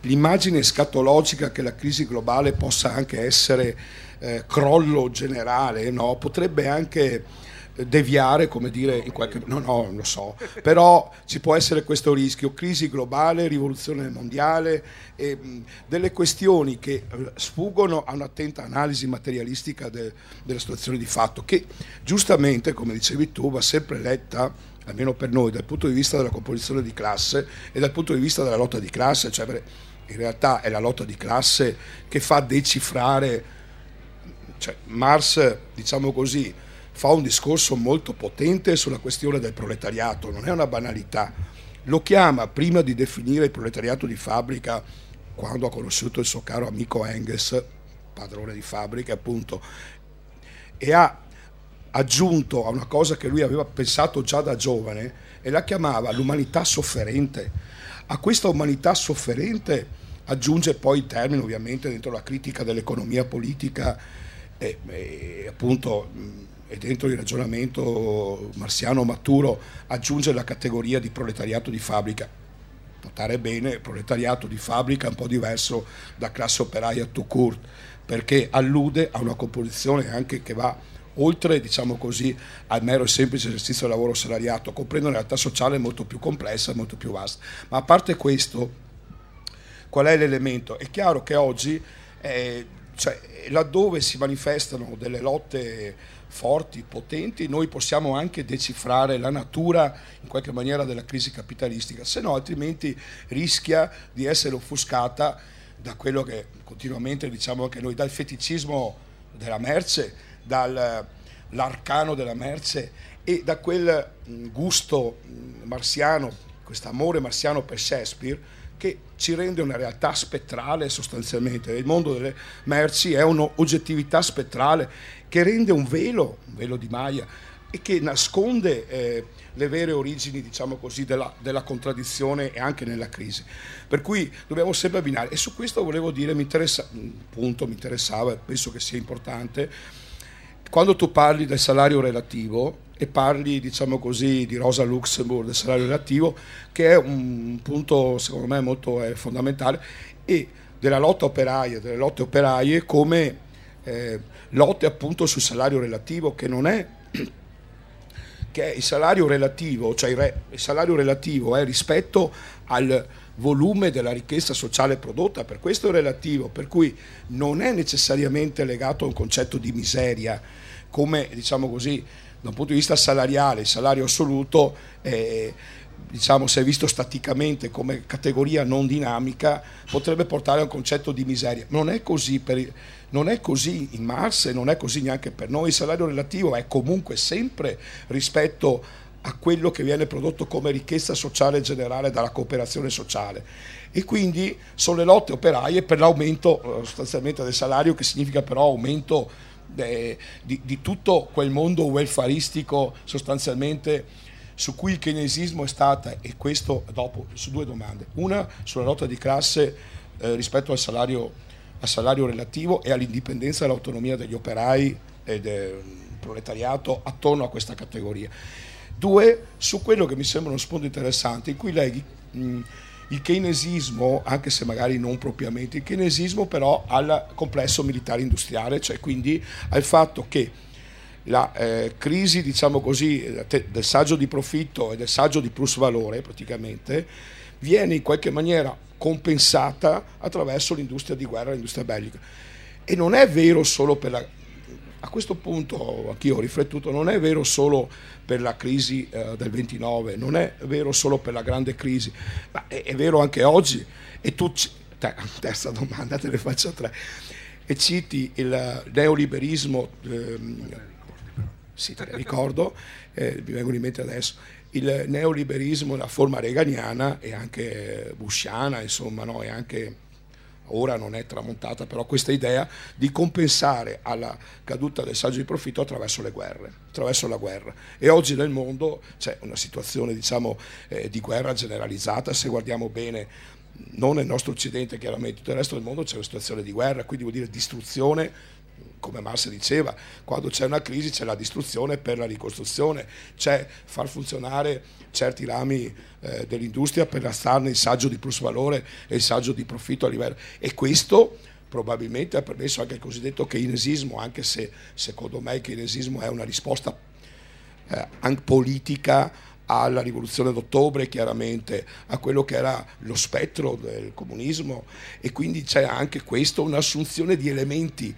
l'immagine scatologica che la crisi globale possa anche essere eh, crollo generale, no? potrebbe anche deviare, come dire, in qualche no, non lo so, però ci può essere questo rischio, crisi globale, rivoluzione mondiale, e, mh, delle questioni che eh, sfuggono a un'attenta analisi materialistica de, della situazione di fatto, che giustamente, come dicevi tu, va sempre letta almeno per noi, dal punto di vista della composizione di classe e dal punto di vista della lotta di classe, cioè in realtà è la lotta di classe che fa decifrare, cioè Marx, diciamo così, fa un discorso molto potente sulla questione del proletariato, non è una banalità. Lo chiama prima di definire il proletariato di fabbrica, quando ha conosciuto il suo caro amico Engels, padrone di fabbrica appunto, e ha aggiunto a una cosa che lui aveva pensato già da giovane e la chiamava l'umanità sofferente. A questa umanità sofferente aggiunge poi il termine ovviamente dentro la critica dell'economia politica e, e appunto e dentro il ragionamento marziano maturo aggiunge la categoria di proletariato di fabbrica. Notare bene, proletariato di fabbrica è un po' diverso da classe operaia tout court, perché allude a una composizione anche che va oltre diciamo così, al mero e semplice esercizio del lavoro salariato, comprende una realtà sociale molto più complessa e molto più vasta. Ma a parte questo, qual è l'elemento? È chiaro che oggi, eh, cioè, laddove si manifestano delle lotte forti, potenti, noi possiamo anche decifrare la natura in qualche maniera della crisi capitalistica, se no altrimenti rischia di essere offuscata da quello che continuamente diciamo anche noi, dal feticismo della merce, dall'arcano della merce e da quel mm, gusto mm, marziano, questo amore marziano per Shakespeare che ci rende una realtà spettrale sostanzialmente. Il mondo delle merci è un'oggettività spettrale che rende un velo, un velo di Maya, e che nasconde eh, le vere origini, diciamo così, della, della, contraddizione e anche nella crisi. Per cui dobbiamo sempre abbinare. E su questo volevo dire, mi, interessa, punto, mi interessava, penso che sia importante, quando tu parli del salario relativo, e parli diciamo così di Rosa Luxemburg, del salario relativo, che è un punto secondo me molto eh, fondamentale, e della lotta operaia, delle lotte operaie come eh, lotte appunto sul salario relativo che non è che è il salario relativo, cioè il, re, il salario relativo è rispetto al volume della ricchezza sociale prodotta, per questo è relativo, per cui non è necessariamente legato a un concetto di miseria, come diciamo così da un punto di vista salariale, il salario assoluto eh, diciamo, se visto staticamente come categoria non dinamica, potrebbe portare a un concetto di miseria. Non è così, per, non è così in Mars e non è così neanche per noi. Il salario relativo è comunque sempre rispetto a quello che viene prodotto come ricchezza sociale generale dalla cooperazione sociale. E quindi sono le lotte operaie per l'aumento eh, sostanzialmente del salario, che significa però aumento de, di, di, tutto quel mondo welfaristico sostanzialmente su cui il keynesismo è stata, e questo dopo, su due domande. Una sulla lotta di classe eh, rispetto al salario, al salario, relativo e all'indipendenza e all'autonomia degli operai e del proletariato attorno a questa categoria. Due, su quello che mi sembra uno spunto interessante, in cui lei mh, il keynesismo, anche se magari non propriamente il keynesismo, però al complesso militare industriale, cioè quindi al fatto che la eh, crisi, diciamo così, del saggio di profitto e del saggio di plus valore praticamente viene in qualche maniera compensata attraverso l'industria di guerra, l'industria bellica. E non è vero solo per la a questo punto anch'io ho riflettuto, non è vero solo per la crisi eh, del 29, non è vero solo per la grande crisi, ma è, è vero anche oggi. E tu, te, terza domanda, te ne faccio tre, e citi il neoliberismo, ehm, sì, te ne ricordo, eh, mi vengono in mente adesso, il neoliberismo, la forma reganiana e anche eh, busciana, insomma, no, e anche ora non è tramontata, però questa idea di compensare alla caduta del saggio di profitto attraverso le guerre, attraverso la guerra. E oggi nel mondo c'è una situazione diciamo, eh, di guerra generalizzata, se guardiamo bene non nel nostro occidente chiaramente, tutto il resto del mondo c'è una situazione di guerra, quindi vuol dire distruzione come Marx diceva, quando c'è una crisi c'è la distruzione per la ricostruzione, c'è far funzionare certi rami eh, dell'industria per alzarne il saggio di plusvalore e il saggio di profitto a livello. E questo probabilmente ha permesso anche il cosiddetto keynesismo, anche se secondo me il keynesismo è una risposta eh, politica alla rivoluzione d'ottobre chiaramente, a quello che era lo spettro del comunismo e quindi c'è anche questo un'assunzione di elementi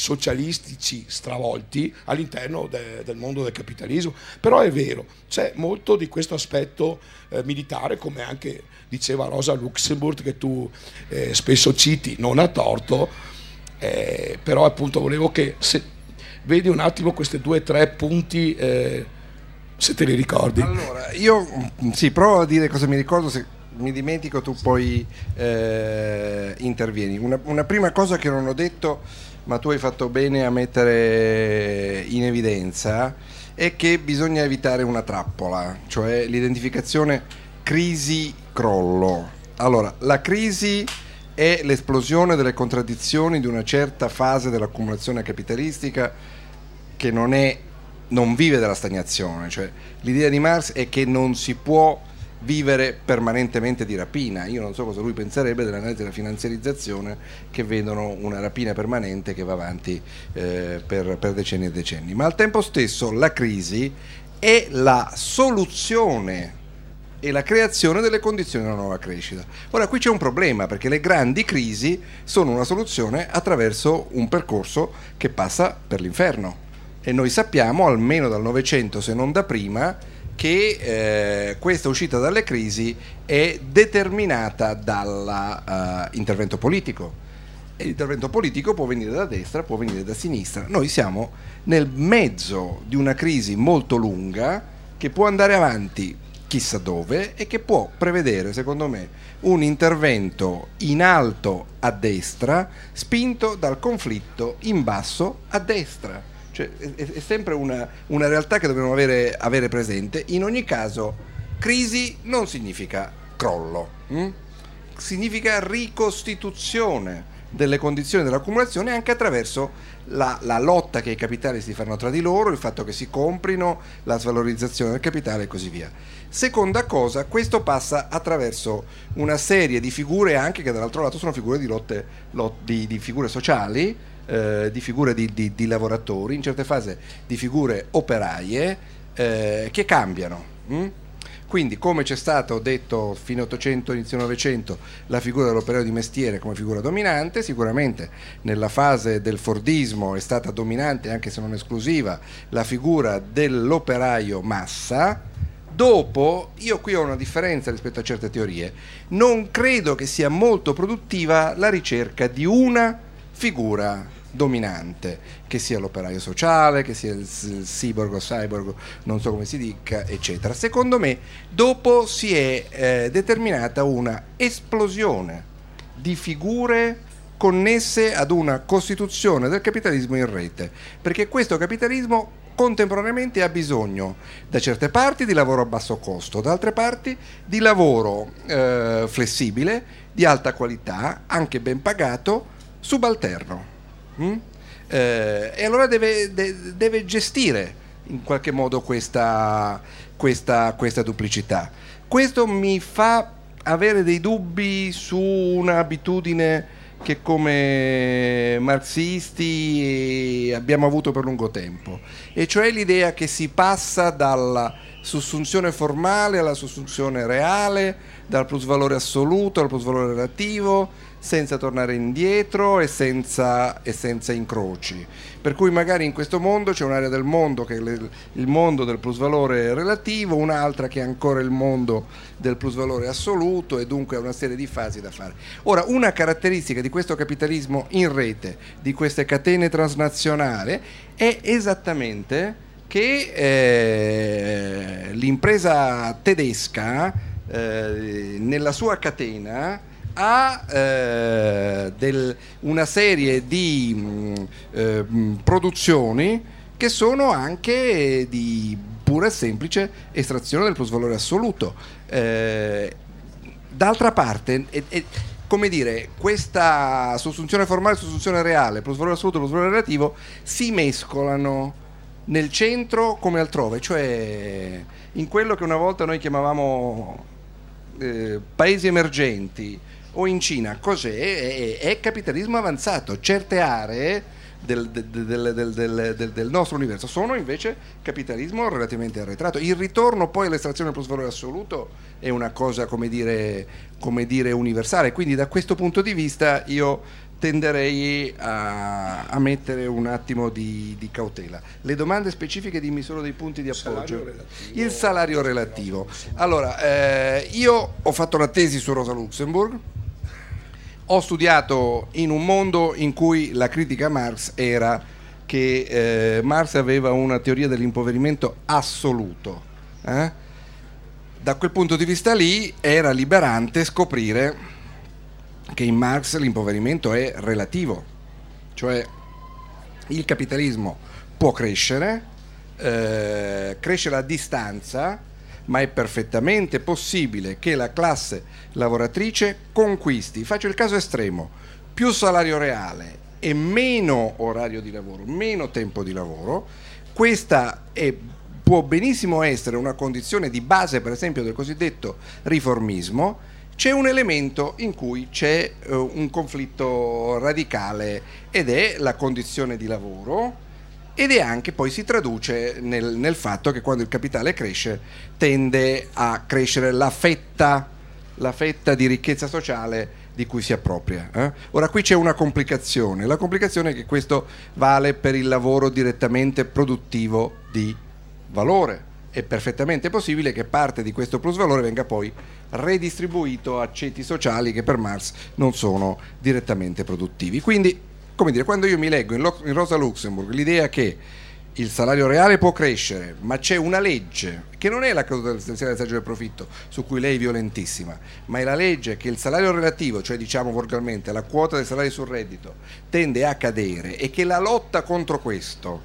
socialistici stravolti all'interno de, del mondo del capitalismo. Però è vero, c'è molto di questo aspetto eh, militare, come anche diceva Rosa Luxemburg, che tu eh, spesso citi, non a torto, eh, però appunto volevo che se vedi un attimo questi due o tre punti eh, se te li ricordi. Allora, io mm, sì, provo a dire cosa mi ricordo, se mi dimentico tu poi eh, intervieni. Una, una, prima cosa che non ho detto ma tu hai fatto bene a mettere in evidenza, è che bisogna evitare una trappola, cioè l'identificazione crisi-crollo. Allora, la crisi è l'esplosione delle contraddizioni di una certa fase dell'accumulazione capitalistica che non, è, non vive della stagnazione, cioè l'idea di Marx è che non si può vivere permanentemente di rapina. Io non so cosa lui penserebbe dell'analisi della finanziarizzazione che vedono una rapina permanente che va avanti eh, per, per decenni e decenni. Ma al tempo stesso la crisi è la soluzione e la creazione delle condizioni di una nuova crescita. Ora qui c'è un problema perché le grandi crisi sono una soluzione attraverso un percorso che passa per l'inferno e noi sappiamo almeno dal Novecento se non da prima che eh, questa uscita dalle crisi è determinata dall'intervento eh, uh, politico. E l'intervento politico può venire da destra, può venire da sinistra. Noi siamo nel mezzo di una crisi molto lunga che può andare avanti chissà dove e che può prevedere, secondo me, un intervento in alto a destra spinto dal conflitto in basso a destra. Cioè, è, è, sempre una, una, realtà che dobbiamo avere, avere, presente. In ogni caso, crisi non significa crollo, mh? Mm? significa ricostituzione delle condizioni dell'accumulazione anche attraverso la, la, lotta che i capitali si fanno tra di loro, il fatto che si comprino, la svalorizzazione del capitale e così via. Seconda cosa, questo passa attraverso una serie di figure anche che dall'altro lato sono figure di lotte, lot, di, di figure sociali, eh, di figure di, di, di, lavoratori, in certe fasi di figure operaie eh, che cambiano. Mh? Mm? Quindi, come c'è stato detto fino 800, inizio 900, la figura dell'operaio di mestiere come figura dominante, sicuramente nella fase del Fordismo è stata dominante, anche se non esclusiva, la figura dell'operaio massa. Dopo, io qui ho una differenza rispetto a certe teorie, non credo che sia molto produttiva la ricerca di una figura dominante, che sia l'operaio sociale, che sia il, il cyborg o cyborg, non so come si dica, eccetera. Secondo me dopo si è eh, determinata una esplosione di figure connesse ad una costituzione del capitalismo in rete, perché questo capitalismo contemporaneamente ha bisogno da certe parti di lavoro a basso costo, da altre parti di lavoro eh, flessibile, di alta qualità, anche ben pagato, subalterno. Mm? Eh, e allora deve, de, deve, gestire in qualche modo questa, questa, questa duplicità. Questo mi fa avere dei dubbi su un'abitudine che come marxisti abbiamo avuto per lungo tempo, e cioè l'idea che si passa dalla sussunzione formale alla sussunzione reale, dal plusvalore assoluto al plusvalore relativo, senza tornare indietro e senza, e senza incroci. Per cui magari in questo mondo c'è un'area del mondo che è il mondo del plusvalore relativo, un'altra che è ancora il mondo del plusvalore assoluto e dunque ha una serie di fasi da fare. Ora, una caratteristica di questo capitalismo in rete, di queste catene transnazionali, è esattamente che eh, l'impresa tedesca eh, nella sua catena ha eh, del, una serie di mh, mm, eh, mm, produzioni che sono anche di pura e semplice estrazione del plusvalore assoluto. Eh, d'altra parte, è, è, come dire, questa sussunzione formale, sussunzione reale, plusvalore assoluto e plusvalore relativo si mescolano nel centro come altrove, cioè in quello che una volta noi chiamavamo eh, paesi emergenti, o in Cina. Cos'è? È, è capitalismo avanzato. Certe aree del, del, del, del, nostro universo sono invece capitalismo relativamente arretrato. Il ritorno poi all'estrazione del plus valore assoluto è una cosa, come dire, come dire universale. Quindi da questo punto di vista io tenderei a, a, mettere un attimo di, di, cautela. Le domande specifiche, dimmi solo dei punti di appoggio. Salario Il salario relativo. Allora, eh, io ho fatto la tesi su Rosa Luxemburg ho studiato in un mondo in cui la critica a Marx era che eh, Marx aveva una teoria dell'impoverimento assoluto. Eh? Da quel punto di vista lì era liberante scoprire che in Marx l'impoverimento è relativo, cioè il capitalismo può crescere, eh, crescere a distanza, ma è perfettamente possibile che la classe lavoratrice conquisti, faccio il caso estremo, più salario reale e meno orario di lavoro, meno tempo di lavoro, questa è, può benissimo essere una condizione di base per esempio del cosiddetto riformismo, c'è un elemento in cui c'è uh, un conflitto radicale ed è la condizione di lavoro ed è anche poi si traduce nel, nel, fatto che quando il capitale cresce tende a crescere la fetta, la fetta di ricchezza sociale di cui si appropria. Eh? Ora qui c'è una complicazione, la complicazione è che questo vale per il lavoro direttamente produttivo di valore, è perfettamente possibile che parte di questo plusvalore venga poi redistribuito a ceti sociali che per Marx non sono direttamente produttivi. Quindi come dire, quando io mi leggo in, in Rosa Luxemburg l'idea che il salario reale può crescere, ma c'è una legge che non è la causa del saggio del profitto, su cui lei è violentissima, ma è la legge che il salario relativo, cioè diciamo volgarmente la quota dei salari sul reddito, tende a cadere e che la lotta contro questo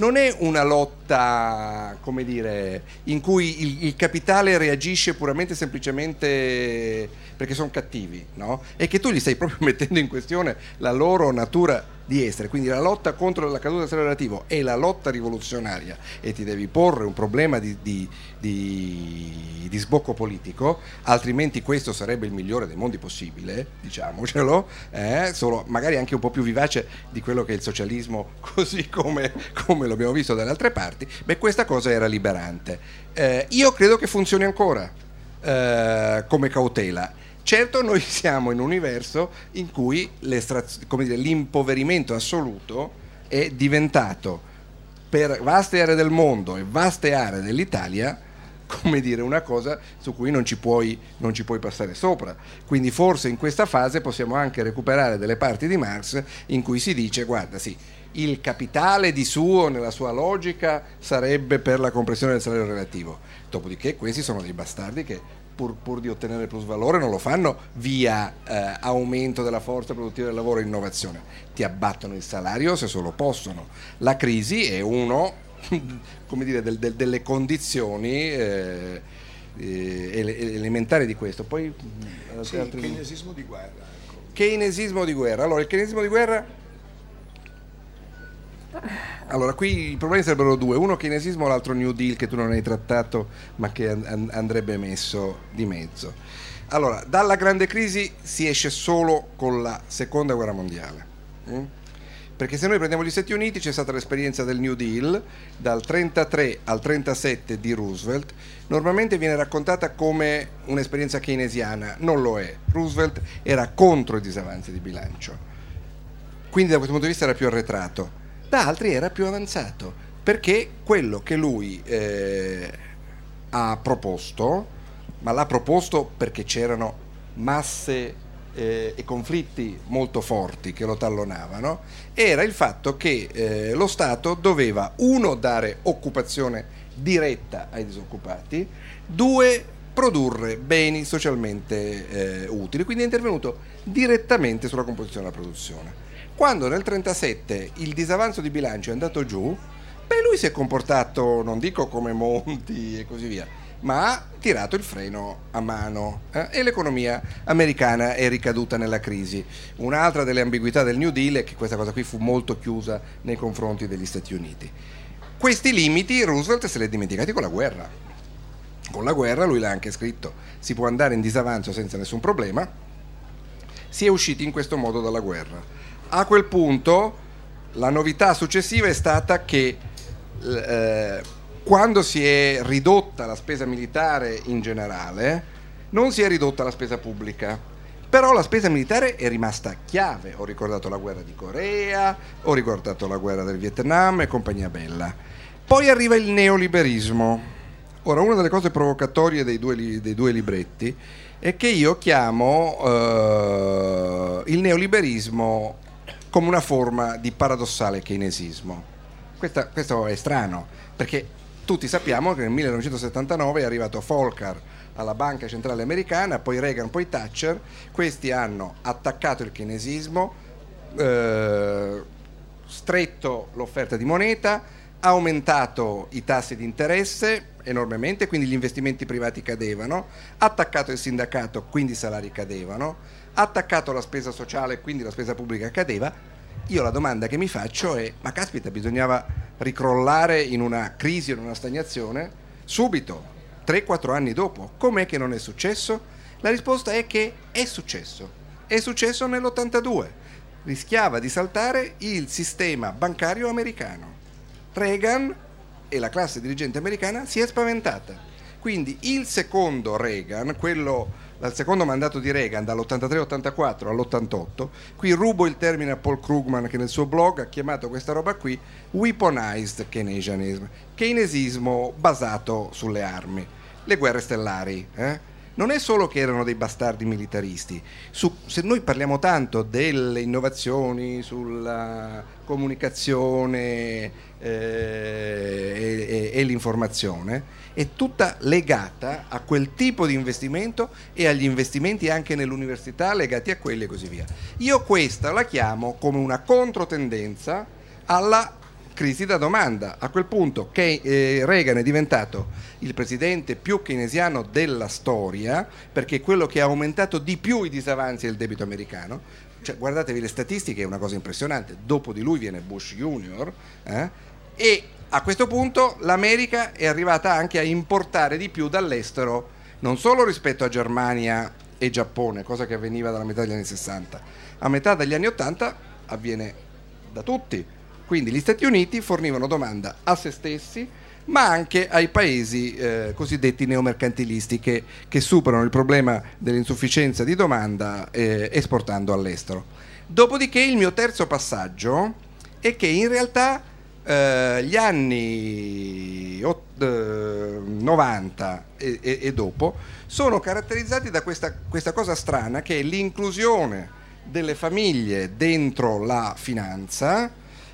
non è una lotta, come dire, in cui il, il capitale reagisce puramente e semplicemente perché sono cattivi, no? È che tu gli stai proprio mettendo in questione la loro natura di essere. Quindi la lotta contro la caduta del Stato relativo è la lotta rivoluzionaria e ti devi porre un problema di, di, di, di sbocco politico, altrimenti questo sarebbe il migliore dei mondi possibile, diciamocelo, eh? solo magari anche un po' più vivace di quello che è il socialismo così come, come lo visto dalle altre parti, beh questa cosa era liberante. Eh, io credo che funzioni ancora eh, come cautela Certo noi siamo in un universo in cui l'impoverimento assoluto è diventato per vaste aree del mondo e vaste aree dell'Italia come dire, una cosa su cui non ci, puoi, non ci, puoi, passare sopra. Quindi forse in questa fase possiamo anche recuperare delle parti di Marx in cui si dice, guarda sì, il capitale di suo nella sua logica sarebbe per la compressione del salario relativo, dopodiché questi sono dei bastardi che pur, pur di ottenere plus valore, non lo fanno via eh, aumento della forza produttiva del lavoro e innovazione, ti abbattono il salario se solo possono. La crisi è uno come dire, del, del, delle condizioni eh, eh, elementari di questo. Poi, mm, sì, altri... Keynesismo di guerra. Ecco. Keynesismo di guerra. Allora, il keynesismo di guerra allora, qui i problemi sarebbero due, uno keynesismo, l'altro New Deal che tu non hai trattato ma che and- andrebbe messo di mezzo. Allora, dalla grande crisi si esce solo con la seconda guerra mondiale. Mm? Perché se noi prendiamo gli Stati Uniti c'è stata l'esperienza del New Deal dal 33 al 37 di Roosevelt, normalmente viene raccontata come un'esperienza keynesiana, non lo è. Roosevelt era contro i disavanzi di bilancio, quindi da questo punto di vista era più arretrato da altri era più avanzato, perché quello che lui eh, ha proposto, ma l'ha proposto perché c'erano masse eh, e conflitti molto forti che lo tallonavano, era il fatto che eh, lo Stato doveva, uno, dare occupazione diretta ai disoccupati, due, produrre beni socialmente eh, utili, quindi è intervenuto direttamente sulla composizione della produzione. Quando nel 1937 il disavanzo di bilancio è andato giù, beh lui si è comportato, non dico come Monti e così via, ma ha tirato il freno a mano eh? e l'economia americana è ricaduta nella crisi. Un'altra delle ambiguità del New Deal è che questa cosa qui fu molto chiusa nei confronti degli Stati Uniti. Questi limiti Roosevelt se li è dimenticati con la guerra. Con la guerra lui l'ha anche scritto, si può andare in disavanzo senza nessun problema. Si è usciti in questo modo dalla guerra a quel punto la novità successiva è stata che eh, quando si è ridotta la spesa militare in generale, non si è ridotta la spesa pubblica. Però la spesa militare è rimasta chiave. Ho ricordato la guerra di Corea, ho ricordato la guerra del Vietnam e compagnia bella. Poi arriva il neoliberismo. Ora, una delle cose provocatorie dei due, dei due libretti è che io chiamo eh, il neoliberismo come una forma di paradossale keynesismo. Questa, questo è strano, perché tutti sappiamo che nel 1979 è arrivato Volcker alla Banca Centrale Americana, poi Reagan, poi Thatcher, questi hanno attaccato il keynesismo, eh, stretto l'offerta di moneta, aumentato i tassi di interesse enormemente, quindi gli investimenti privati cadevano, attaccato il sindacato, quindi i salari cadevano attaccato la spesa sociale e quindi la spesa pubblica cadeva, io la domanda che mi faccio è, ma caspita, bisognava ricrollare in una crisi, in una stagnazione, subito, 3-4 anni dopo, com'è che non è successo? La risposta è che è successo, è successo nell'82, rischiava di saltare il sistema bancario americano. Reagan e la classe dirigente americana si è spaventata. Quindi il secondo Reagan, quello dal secondo mandato di Reagan, dall'83-84 all'88, qui rubo il termine a Paul Krugman che nel suo blog ha chiamato questa roba qui weaponized Keynesianism, keynesismo basato sulle armi, le guerre stellari. Eh? non è solo che erano dei bastardi militaristi, su, se noi parliamo tanto delle innovazioni sulla comunicazione eh, e, e, e l'informazione, è tutta legata a quel tipo di investimento e agli investimenti anche nell'università legati a quelli e così via. Io questa la chiamo come una controtendenza alla crisi da domanda. A quel punto che eh, Reagan è diventato il presidente più keynesiano della storia, perché è quello che ha aumentato di più i disavanzi del debito americano. Cioè, guardatevi le statistiche, è una cosa impressionante. Dopo di lui viene Bush Junior Eh? e a questo punto l'America è arrivata anche a importare di più dall'estero, non solo rispetto a Germania e Giappone, cosa che avveniva dalla metà degli anni 60, a metà degli anni 80 avviene da tutti. Quindi gli Stati Uniti fornivano domanda a se stessi, ma anche ai paesi eh, cosiddetti neomercantilisti che, che, superano il problema dell'insufficienza di domanda eh, esportando all'estero. Dopodiché il mio terzo passaggio è che in realtà eh, gli anni 90 eh, e, e, e, dopo sono caratterizzati da questa, questa cosa strana che è l'inclusione delle famiglie dentro la finanza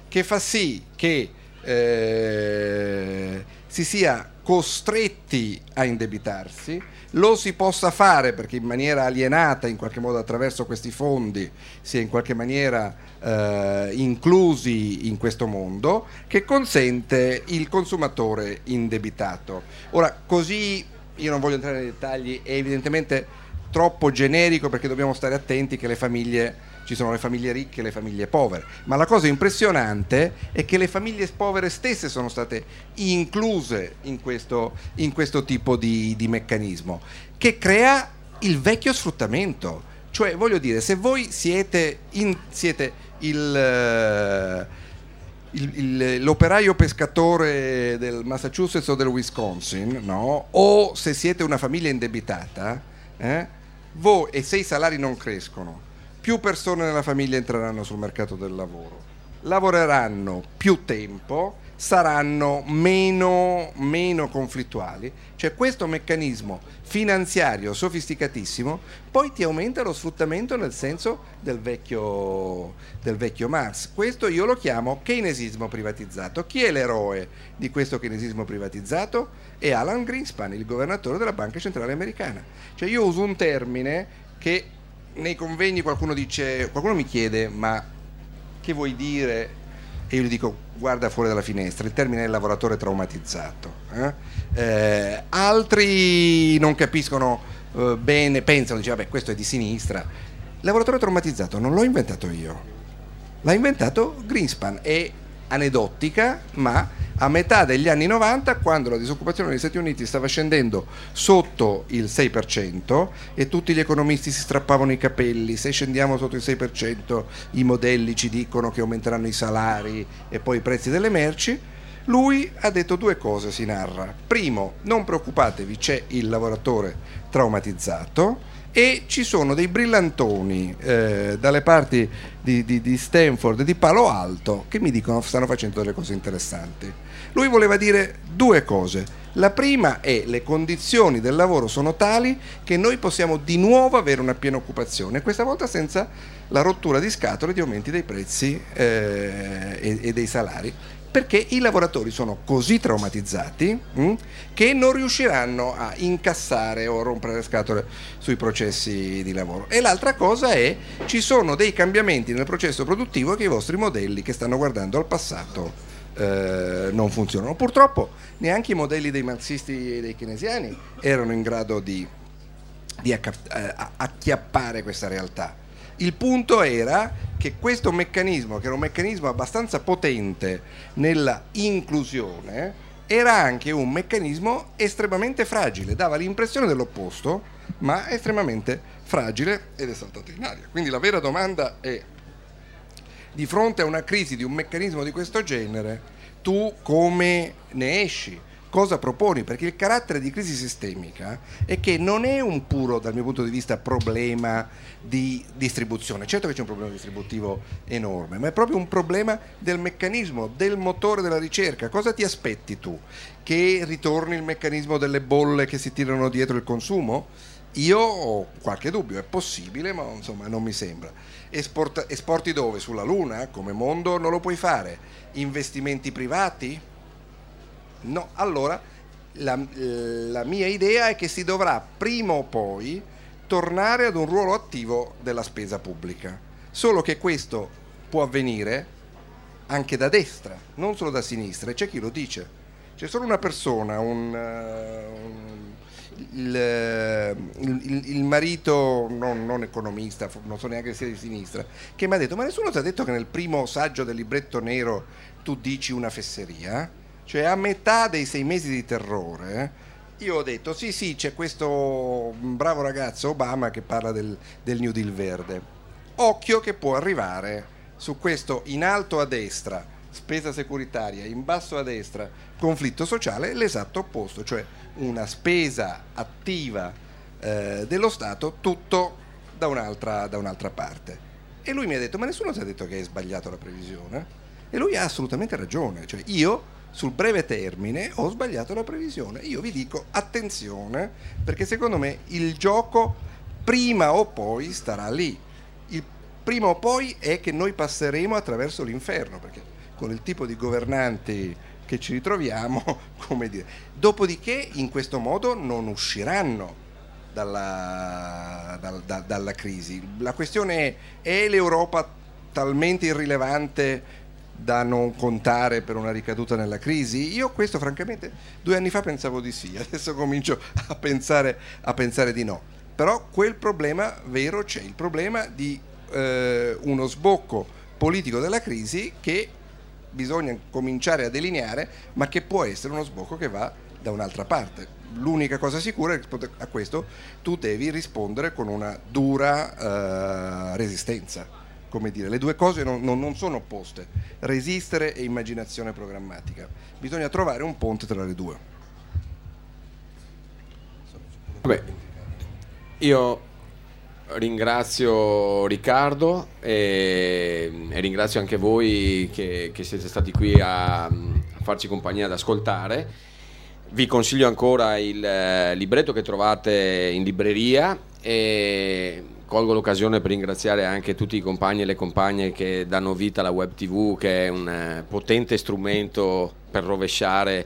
che fa sì che eh, si sia costretti a indebitarsi, lo si possa fare perché in maniera alienata, in qualche modo attraverso questi fondi, si è in qualche maniera eh, inclusi in questo mondo che consente il consumatore indebitato. Ora, così io non voglio entrare nei dettagli, è evidentemente troppo generico perché dobbiamo stare attenti che le famiglie ci sono le famiglie ricche e le famiglie povere, ma la cosa impressionante è che le famiglie povere stesse sono state incluse in questo, in questo tipo di, di, meccanismo, che crea il vecchio sfruttamento. Cioè, voglio dire, se voi siete, in, siete eh, il, l'operaio pescatore del Massachusetts o del Wisconsin, no? o se siete una famiglia indebitata, eh? voi, e se i salari non crescono, più persone nella famiglia entreranno sul mercato del lavoro, lavoreranno più tempo saranno meno, meno conflittuali. Cioè questo meccanismo finanziario sofisticatissimo poi ti aumenta lo sfruttamento nel senso del vecchio, del vecchio Marx. Questo io lo chiamo keynesismo privatizzato. Chi è l'eroe di questo keynesismo privatizzato? È Alan Greenspan, il governatore della Banca Centrale Americana. Cioè io uso un termine che nei convegni qualcuno dice, qualcuno mi chiede ma che vuoi dire e io gli dico guarda fuori dalla finestra, il termine è lavoratore traumatizzato. Eh? Eh, altri non capiscono eh, bene, pensano, dice vabbè questo è di sinistra. lavoratore traumatizzato non l'ho inventato io, l'ha inventato Greenspan e aneddotica, ma a metà degli anni 90, quando la disoccupazione negli Stati Uniti stava scendendo sotto il 6% e tutti gli economisti si strappavano i capelli, se scendiamo sotto il 6% i modelli ci dicono che aumenteranno i salari e poi i prezzi delle merci, lui ha detto due cose, si narra. Primo, non preoccupatevi, c'è il lavoratore traumatizzato e ci sono dei brillantoni eh, dalle parti di, di, di Stanford e di Palo Alto che mi dicono che stanno facendo delle cose interessanti. Lui voleva dire due cose. La prima è che le condizioni del lavoro sono tali che noi possiamo di nuovo avere una piena occupazione, questa volta senza la rottura di scatole di aumenti dei prezzi eh, e, e dei salari perché i lavoratori sono così traumatizzati mh, mm, che non riusciranno a incassare o a rompere le scatole sui processi di lavoro. E l'altra cosa è ci sono dei cambiamenti nel processo produttivo che i vostri modelli che stanno guardando al passato eh, non funzionano. Purtroppo neanche i modelli dei marxisti e dei keynesiani erano in grado di, di eh, acchiappare questa realtà il punto era che questo meccanismo, che era un meccanismo abbastanza potente nella inclusione, era anche un meccanismo estremamente fragile, dava l'impressione dell'opposto, ma estremamente fragile ed è saltato in aria. Quindi la vera domanda è, di fronte a una crisi di un meccanismo di questo genere, tu come ne esci? cosa proponi, perché il carattere di crisi sistemica è che non è un puro, dal mio punto di vista, problema di distribuzione. Certo che c'è un problema distributivo enorme, ma è proprio un problema del meccanismo, del motore della ricerca. Cosa ti aspetti tu? Che ritorni il meccanismo delle bolle che si tirano dietro il consumo? Io ho qualche dubbio, è possibile, ma insomma non mi sembra. Esport, esporti dove? Sulla Luna? Come mondo non lo puoi fare. Investimenti privati? No, allora la, eh, la mia idea è che si dovrà prima o poi tornare ad un ruolo attivo della spesa pubblica. Solo che questo può avvenire anche da destra, non solo da sinistra, e c'è chi lo dice. C'è solo una persona, un, eh, un eh, il, il, il, marito non, non, economista, non so neanche se sia di sinistra, che mi ha detto: Ma nessuno ti ha detto che nel primo saggio del libretto nero tu dici una fesseria? Cioè a metà dei sei mesi di terrore io ho detto sì sì c'è questo bravo ragazzo Obama che parla del, del New Deal verde. Occhio che può arrivare su questo in alto a destra, spesa securitaria, in basso a destra, conflitto sociale, l'esatto opposto, cioè una spesa attiva eh, dello Stato tutto da un'altra, da un'altra parte. E lui mi ha detto ma nessuno ti ha detto che hai sbagliato la previsione? E lui ha assolutamente ragione, cioè io sul breve termine ho sbagliato la previsione. Io vi dico attenzione perché secondo me il gioco prima o poi starà lì. Il prima o poi è che noi passeremo attraverso l'inferno perché con il tipo di governanti che ci ritroviamo, come dire. Dopodiché in questo modo non usciranno dalla, dal, da, dalla crisi. La questione è, è l'Europa talmente irrilevante da non contare per una ricaduta nella crisi? Io questo francamente due anni fa pensavo di sì, adesso comincio a pensare, a pensare di no. Però quel problema vero c'è, il problema di eh, uno sbocco politico della crisi che bisogna cominciare a delineare, ma che può essere uno sbocco che va da un'altra parte. L'unica cosa sicura è che a questo tu devi rispondere con una dura eh, resistenza come dire, le due cose non, non, non sono opposte, resistere e immaginazione programmatica. Bisogna trovare un ponte tra le due. Vabbè, io ringrazio Riccardo e, e, ringrazio anche voi che, che siete stati qui a, a, farci compagnia ad ascoltare. Vi consiglio ancora il eh, libretto che trovate in libreria e Colgo l'occasione per ringraziare anche tutti i compagni e le compagne che danno vita alla web tv che è un eh, potente strumento per rovesciare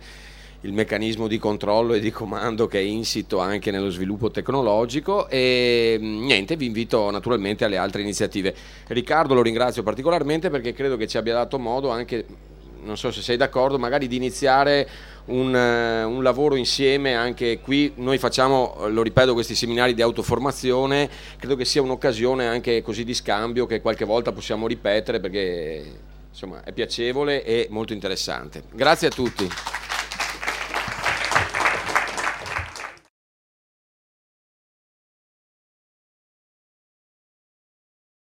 il meccanismo di controllo e di comando che è insito anche nello sviluppo tecnologico e mm, niente, vi invito naturalmente alle altre iniziative. Riccardo lo ringrazio particolarmente perché credo che ci abbia dato modo anche, non so se sei d'accordo, magari di iniziare un, eh, un, lavoro insieme anche qui. Noi facciamo, lo ripeto, questi seminari di autoformazione, credo che sia un'occasione anche così di scambio che qualche volta possiamo ripetere perché insomma è piacevole e molto interessante. Grazie a tutti.